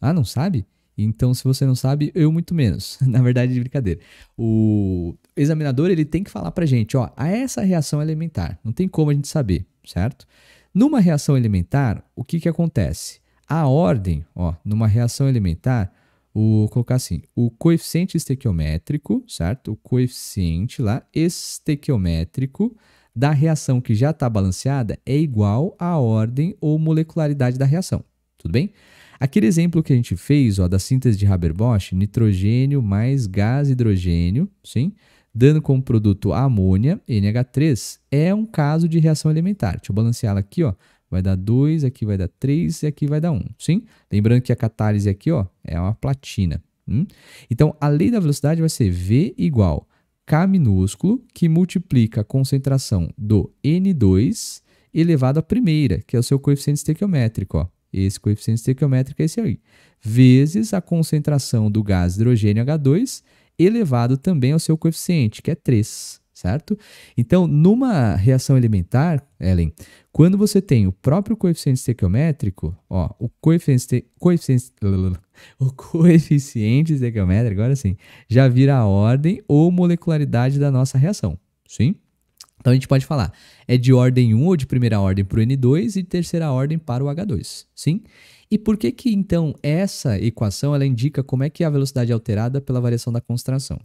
Ah, não sabe? Então, se você não sabe, eu muito menos. Na verdade, de brincadeira. O, examinador ele tem que falar para gente, ó, a ah, essa reação elementar, não tem como a gente saber, certo? Numa reação elementar, o que, que acontece? A ordem, ó, numa reação elementar, o, vou colocar assim, o coeficiente estequiométrico, certo? O coeficiente lá, estequiométrico, da reação que já está balanceada é igual à ordem ou molecularidade da reação, tudo bem? Aquele exemplo que a gente fez ó, da síntese de Haber-Bosch, nitrogênio mais gás hidrogênio, sim? dando como produto a amônia, NH3, é um caso de reação elementar. Deixa eu balanceá-la aqui, ó. Vai dar 2, aqui vai dar 3 e aqui vai dar 1, um, sim? Lembrando que a catálise aqui, ó, é uma platina. Hum? Então, a lei da velocidade vai ser V igual K minúsculo, que multiplica a concentração do N2 elevado à primeira, que é o seu coeficiente estequiométrico, ó. Esse coeficiente estequiométrico é esse aí, vezes a concentração do gás hidrogênio H2 elevado também ao seu coeficiente, que é 3, certo? Então, numa reação elementar, Ellen, quando você tem o próprio coeficiente estequiométrico, ó, o coeficiente, coeficiente, o coeficiente estequiométrico, agora sim, já vira a ordem ou molecularidade da nossa reação, sim? Então, a gente pode falar, é de ordem 1 ou de primeira ordem para o N2 e terceira ordem para o H2, sim? Sim. E por que que então essa equação ela indica como é que é a velocidade é alterada pela variação da concentração?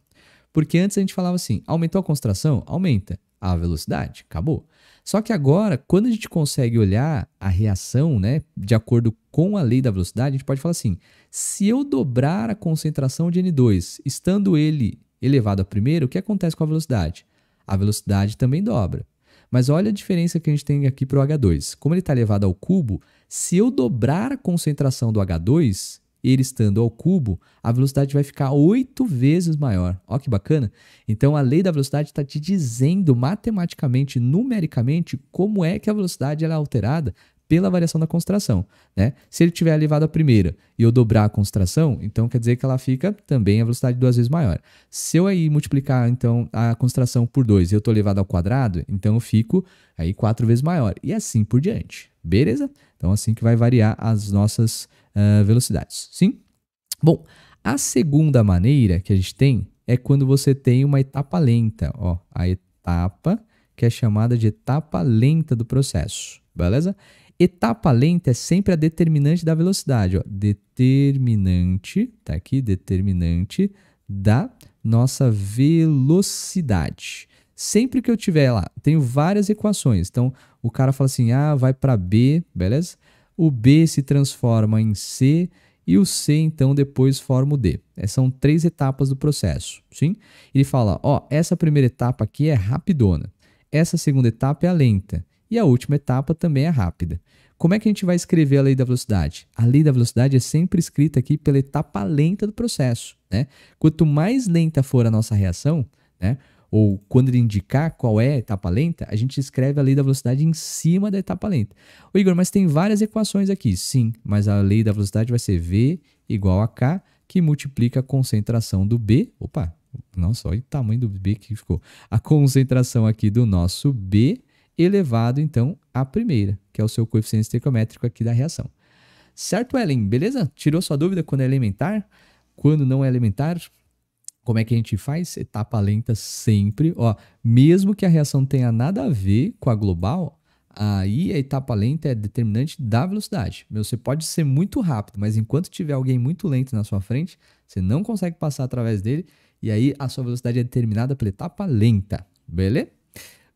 Porque antes a gente falava assim, aumentou a concentração, aumenta a velocidade, acabou. Só que agora, quando a gente consegue olhar a reação, né, de acordo com a lei da velocidade, a gente pode falar assim: se eu dobrar a concentração de N2, estando ele elevado a primeiro, o que acontece com a velocidade? A velocidade também dobra. Mas olha a diferença que a gente tem aqui para o H2. Como ele está elevado ao cubo, se eu dobrar a concentração do H2, ele estando ao cubo, a velocidade vai ficar oito vezes maior. Olha que bacana! Então a lei da velocidade está te dizendo matematicamente, numericamente, como é que a velocidade é alterada pela variação da concentração. Né? Se ele tiver elevado à primeira e eu dobrar a concentração, então quer dizer que ela fica também a velocidade duas vezes maior. Se eu aí multiplicar então a concentração por 2 e eu estou elevado ao quadrado, então eu fico aí quatro vezes maior. E assim por diante. Beleza? Então assim que vai variar as nossas uh, velocidades. Sim? Bom, a segunda maneira que a gente tem é quando você tem uma etapa lenta, ó, a etapa que é chamada de etapa lenta do processo, beleza? Etapa lenta é sempre a determinante da velocidade. Ó. Determinante, tá aqui, determinante da nossa velocidade. Sempre que eu tiver lá, tenho várias equações. Então, o cara fala assim: A ah, vai para B, beleza? O B se transforma em C e o C, então, depois forma o D. são três etapas do processo, sim? Ele fala: Ó, essa primeira etapa aqui é rapidona. Essa segunda etapa é a lenta. E a última etapa também é rápida. Como é que a gente vai escrever a lei da velocidade? A lei da velocidade é sempre escrita aqui pela etapa lenta do processo. Né? Quanto mais lenta for a nossa reação, né? ou quando ele indicar qual é a etapa lenta, a gente escreve a lei da velocidade em cima da etapa lenta. O Igor, mas tem várias equações aqui. Sim, mas a lei da velocidade vai ser V igual a K, que multiplica a concentração do B. Opa, nossa, olha o tamanho do B que ficou. A concentração aqui do nosso B elevado, então, à primeira, que é o seu coeficiente estequiométrico aqui da reação. Certo, Ellen? Beleza? Tirou sua dúvida quando é elementar? Quando não é elementar? Como é que a gente faz? Etapa lenta sempre. Ó, mesmo que a reação tenha nada a ver com a global, aí a etapa lenta é determinante da velocidade. Meu, você pode ser muito rápido, mas enquanto tiver alguém muito lento na sua frente, você não consegue passar através dele, e aí a sua velocidade é determinada pela etapa lenta. Beleza?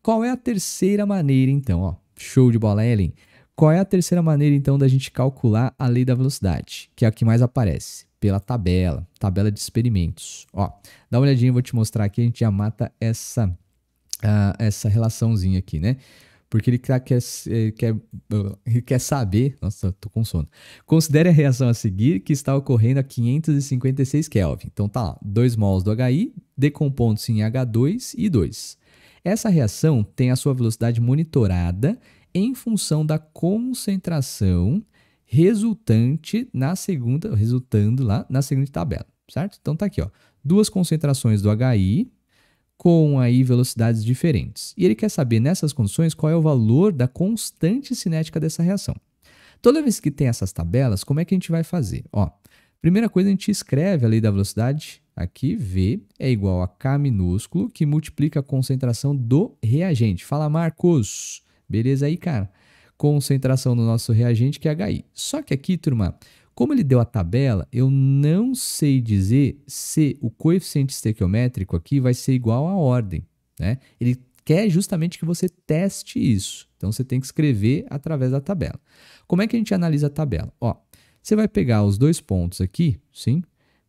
Qual é a terceira maneira, então? Ó, show de bola, Ellen. Qual é a terceira maneira, então, da gente calcular a lei da velocidade? Que é a que mais aparece, pela tabela, tabela de experimentos. Ó, dá uma olhadinha, vou te mostrar aqui, a gente já mata essa, uh, essa relaçãozinha aqui, né? porque ele tá, quer, quer, uh, quer saber. Nossa, tô com sono. Considere a reação a seguir que está ocorrendo a 556 Kelvin. Então tá lá, 2 mols do HI decompondo-se em H2 e 2. Essa reação tem a sua velocidade monitorada em função da concentração resultante na segunda, resultando lá na segunda tabela, certo? Então tá aqui, ó, duas concentrações do HI com aí velocidades diferentes. E ele quer saber nessas condições qual é o valor da constante cinética dessa reação. Toda vez que tem essas tabelas, como é que a gente vai fazer? Ó, primeira coisa a gente escreve a lei da velocidade Aqui, V é igual a K minúsculo, que multiplica a concentração do reagente. Fala, Marcos! Beleza aí, cara? Concentração do nosso reagente, que é HI. Só que aqui, turma, como ele deu a tabela, eu não sei dizer se o coeficiente estequiométrico aqui vai ser igual à ordem. Né? Ele quer justamente que você teste isso. Então, você tem que escrever através da tabela. Como é que a gente analisa a tabela? Ó, você vai pegar os dois pontos aqui, sim,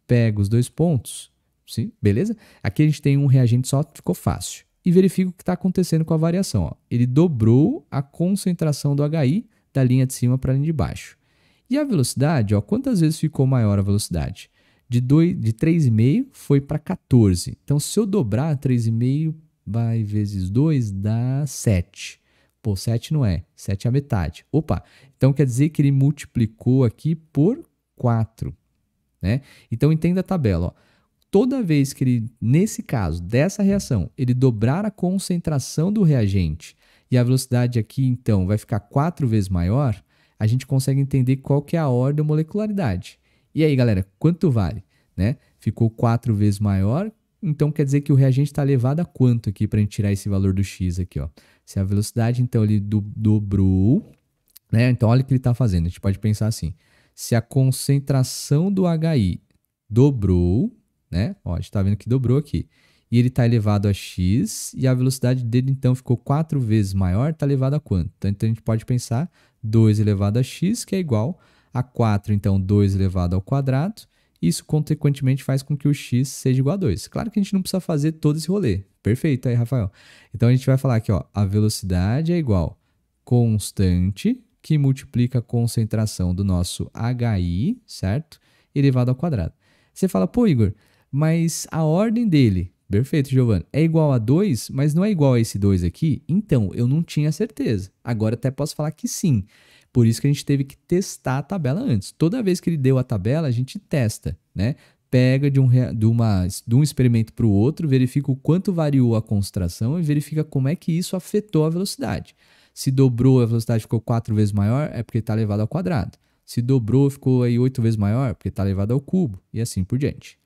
pego os dois pontos, sim, beleza? Aqui a gente tem um reagente só, ficou fácil. E verifico o que está acontecendo com a variação. Ó. Ele dobrou a concentração do HI da linha de cima para a linha de baixo. E a velocidade, ó, quantas vezes ficou maior a velocidade? De, dois, de 3,5 foi para 14. Então, se eu dobrar 3,5 vai vezes 2, dá 7. Pô, 7 não é, 7 é a metade. Opa, então quer dizer que ele multiplicou aqui por 4. Né? Então entenda a tabela. Ó. Toda vez que ele, nesse caso, dessa reação, ele dobrar a concentração do reagente e a velocidade aqui, então, vai ficar quatro vezes maior, a gente consegue entender qual que é a ordem da molecularidade. E aí, galera, quanto vale? Né? Ficou quatro vezes maior, então quer dizer que o reagente está elevado a quanto aqui para a gente tirar esse valor do x aqui, ó? Se a velocidade, então, ele do, dobrou, né? Então, olha o que ele está fazendo. A gente pode pensar assim: se a concentração do HI dobrou, né? Ó, a gente está vendo que dobrou aqui. E ele está elevado a x, e a velocidade dele, então, ficou 4 vezes maior, está elevado a quanto? Então, então, a gente pode pensar 2 elevado a x, que é igual a 4, então, 2 elevado ao quadrado. Isso, consequentemente, faz com que o x seja igual a 2. Claro que a gente não precisa fazer todo esse rolê. Perfeito aí, Rafael. Então, a gente vai falar aqui, ó, a velocidade é igual constante, que multiplica a concentração do nosso HI, certo? Elevado ao quadrado. Você fala, pô, Igor, mas a ordem dele, perfeito, Giovanni, é igual a 2, mas não é igual a esse 2 aqui? Então, eu não tinha certeza. Agora até posso falar que sim. Por isso que a gente teve que testar a tabela antes. Toda vez que ele deu a tabela, a gente testa, né? Pega de um, de uma, de um experimento para o outro, verifica o quanto variou a concentração e verifica como é que isso afetou a velocidade. Se dobrou, a velocidade ficou quatro vezes maior, é porque está elevado ao quadrado. Se dobrou, ficou aí oito vezes maior, porque está elevado ao cubo, e assim por diante.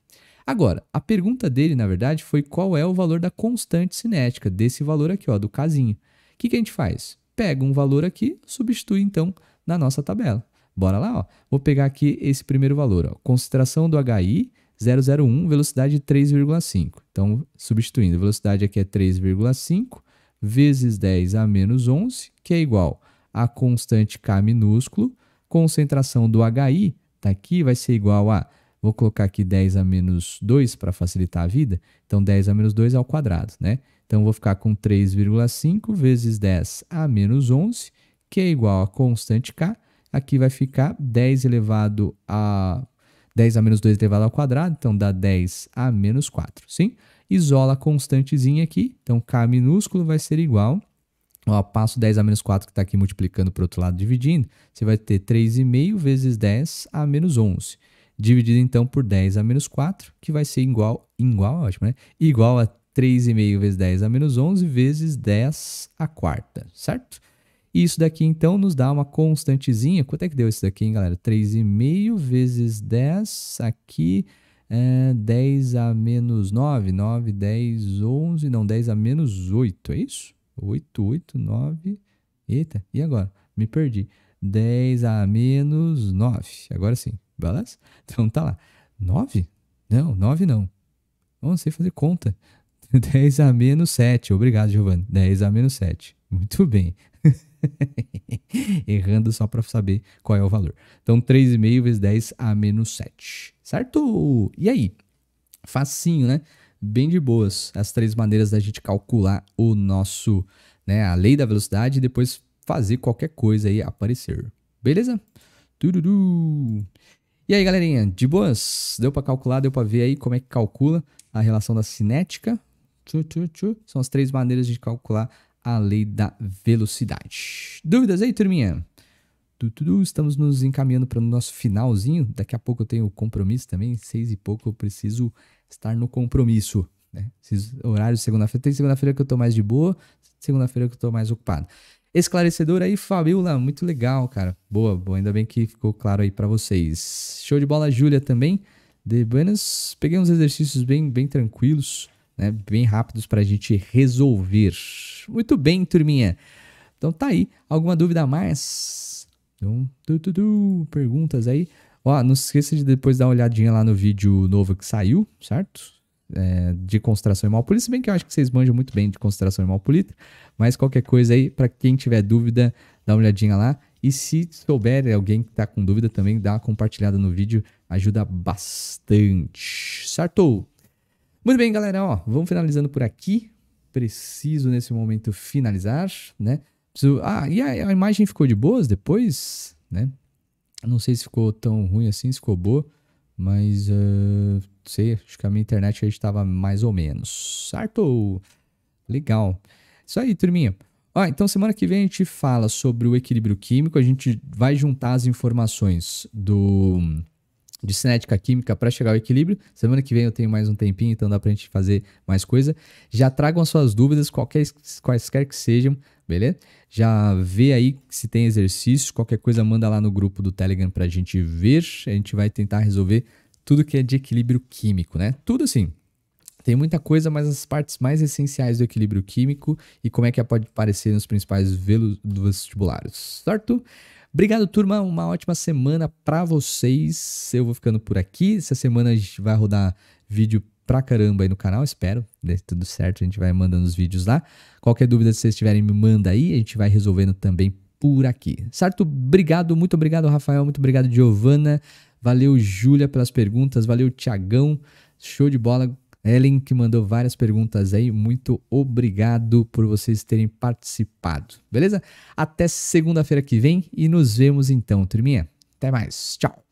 Agora, a pergunta dele, na verdade, foi qual é o valor da constante cinética, desse valor aqui, ó, do casinho. O que, que a gente faz? Pega um valor aqui, substitui então na nossa tabela. Bora lá, ó. Vou pegar aqui esse primeiro valor, ó. Concentração do HI, 001, velocidade 3,5. Então, substituindo, velocidade aqui é 3,5 vezes 10 a menos 11, que é igual a constante K minúsculo, concentração do HI tá aqui, vai ser igual a, vou colocar aqui 10 a menos 2 para facilitar a vida, então 10 a menos 2 ao quadrado, né? Então vou ficar com 3,5 vezes 10 a menos 11, que é igual a constante K, aqui vai ficar 10 elevado a 10 a menos 2 elevado ao quadrado, então dá 10 a menos 4, sim? isola a constantezinha aqui. Então, K minúsculo vai ser igual ó, passo 10 a menos 4 que está aqui multiplicando para o outro lado, dividindo, você vai ter 3,5 vezes 10 a menos 11. Dividido então por 10 a menos 4, que vai ser igual, igual, ótimo, né? Igual a 3,5 vezes 10 a menos 11 vezes 10 a quarta, certo? isso daqui então nos dá uma constantezinha. Quanto é que deu isso daqui, hein, galera? 3,5 vezes 10 aqui é, 10 a menos 9, 9, 10, 11, não, 10 a menos 8, é isso? 8, 8, 9, eita, e agora? Me perdi. 10 a menos 9, agora sim, beleza? Então tá lá, 9? Não, 9 não, não sei fazer conta. 10 a menos 7, obrigado Giovanni, 10 a menos 7, muito bem. Errando só para saber qual é o valor. Então, 3,5 vezes 10 a menos 7. Certo? E aí? Facinho, né? Bem de boas as três maneiras da gente calcular o nosso, né, a lei da velocidade e depois fazer qualquer coisa aí aparecer. Beleza? Tururu. E aí, galerinha, de boas? Deu para calcular, deu para ver aí como é que calcula a relação da cinética? Tchu, tchu, tchu. São as três maneiras de calcular a lei da velocidade. Dúvidas aí, turminha? Estamos nos encaminhando para o nosso finalzinho. Daqui a pouco eu tenho compromisso também. Seis e pouco eu preciso estar no compromisso. Né? Esses horários de segunda-feira. Tem segunda-feira que eu estou mais de boa, segunda-feira que eu estou mais ocupado. Esclarecedor aí, Fabiola. Muito legal, cara. Boa, boa. Ainda bem que ficou claro aí para vocês. Show de bola, Júlia também. De Buenas. Peguei uns exercícios bem, bem tranquilos, né? bem rápidos para a gente resolver. Muito bem, turminha. Então tá aí. Alguma dúvida a mais? Então, tu, tu, tu, perguntas aí. Ó, não se esqueça de depois dar uma olhadinha lá no vídeo novo que saiu, certo? É, de concentração animal política, se bem que eu acho que vocês manjam muito bem de concentração animal política, mas qualquer coisa aí, para quem tiver dúvida, dá uma olhadinha lá. E se souber alguém que está com dúvida também, dá uma compartilhada no vídeo, ajuda bastante, certo? Muito bem, galera, ó, vamos finalizando por aqui. Preciso nesse momento finalizar, né? Preciso, ah, e a, a, imagem ficou de boas depois, né? Não sei se ficou tão ruim assim, se ficou boa, mas uh, sei, acho que a minha internet aí estava mais ou menos. Certo? Legal. Isso aí, turminha. então semana que vem a gente fala sobre o equilíbrio químico, a gente vai juntar as informações do de cinética química para chegar ao equilíbrio. Semana que vem eu tenho mais um tempinho, então dá para a gente fazer mais coisa. Já tragam as suas dúvidas, qualquer, quaisquer que sejam, beleza? Já vê aí se tem exercício, qualquer coisa manda lá no grupo do Telegram pra gente ver, a gente vai tentar resolver tudo que é de equilíbrio químico, né? Tudo assim. Tem muita coisa, mas as partes mais essenciais do equilíbrio químico e como é que é, pode aparecer nos principais velos vestibulares, certo? Obrigado, turma. Uma ótima semana para vocês. Eu vou ficando por aqui. Essa semana a gente vai rodar vídeo pra caramba aí no canal, espero. Dê tudo certo, a gente vai mandando os vídeos lá. Qualquer dúvida que vocês tiverem, me manda aí, a gente vai resolvendo também por aqui. Certo? Obrigado, muito obrigado, Rafael, muito obrigado, Giovana. Valeu, Júlia, pelas perguntas. Valeu, Tiagão. Show de bola. Ellen, que mandou várias perguntas aí. Muito obrigado por vocês terem participado. Beleza? Até segunda-feira que vem e nos vemos então, turminha. Até mais. Tchau.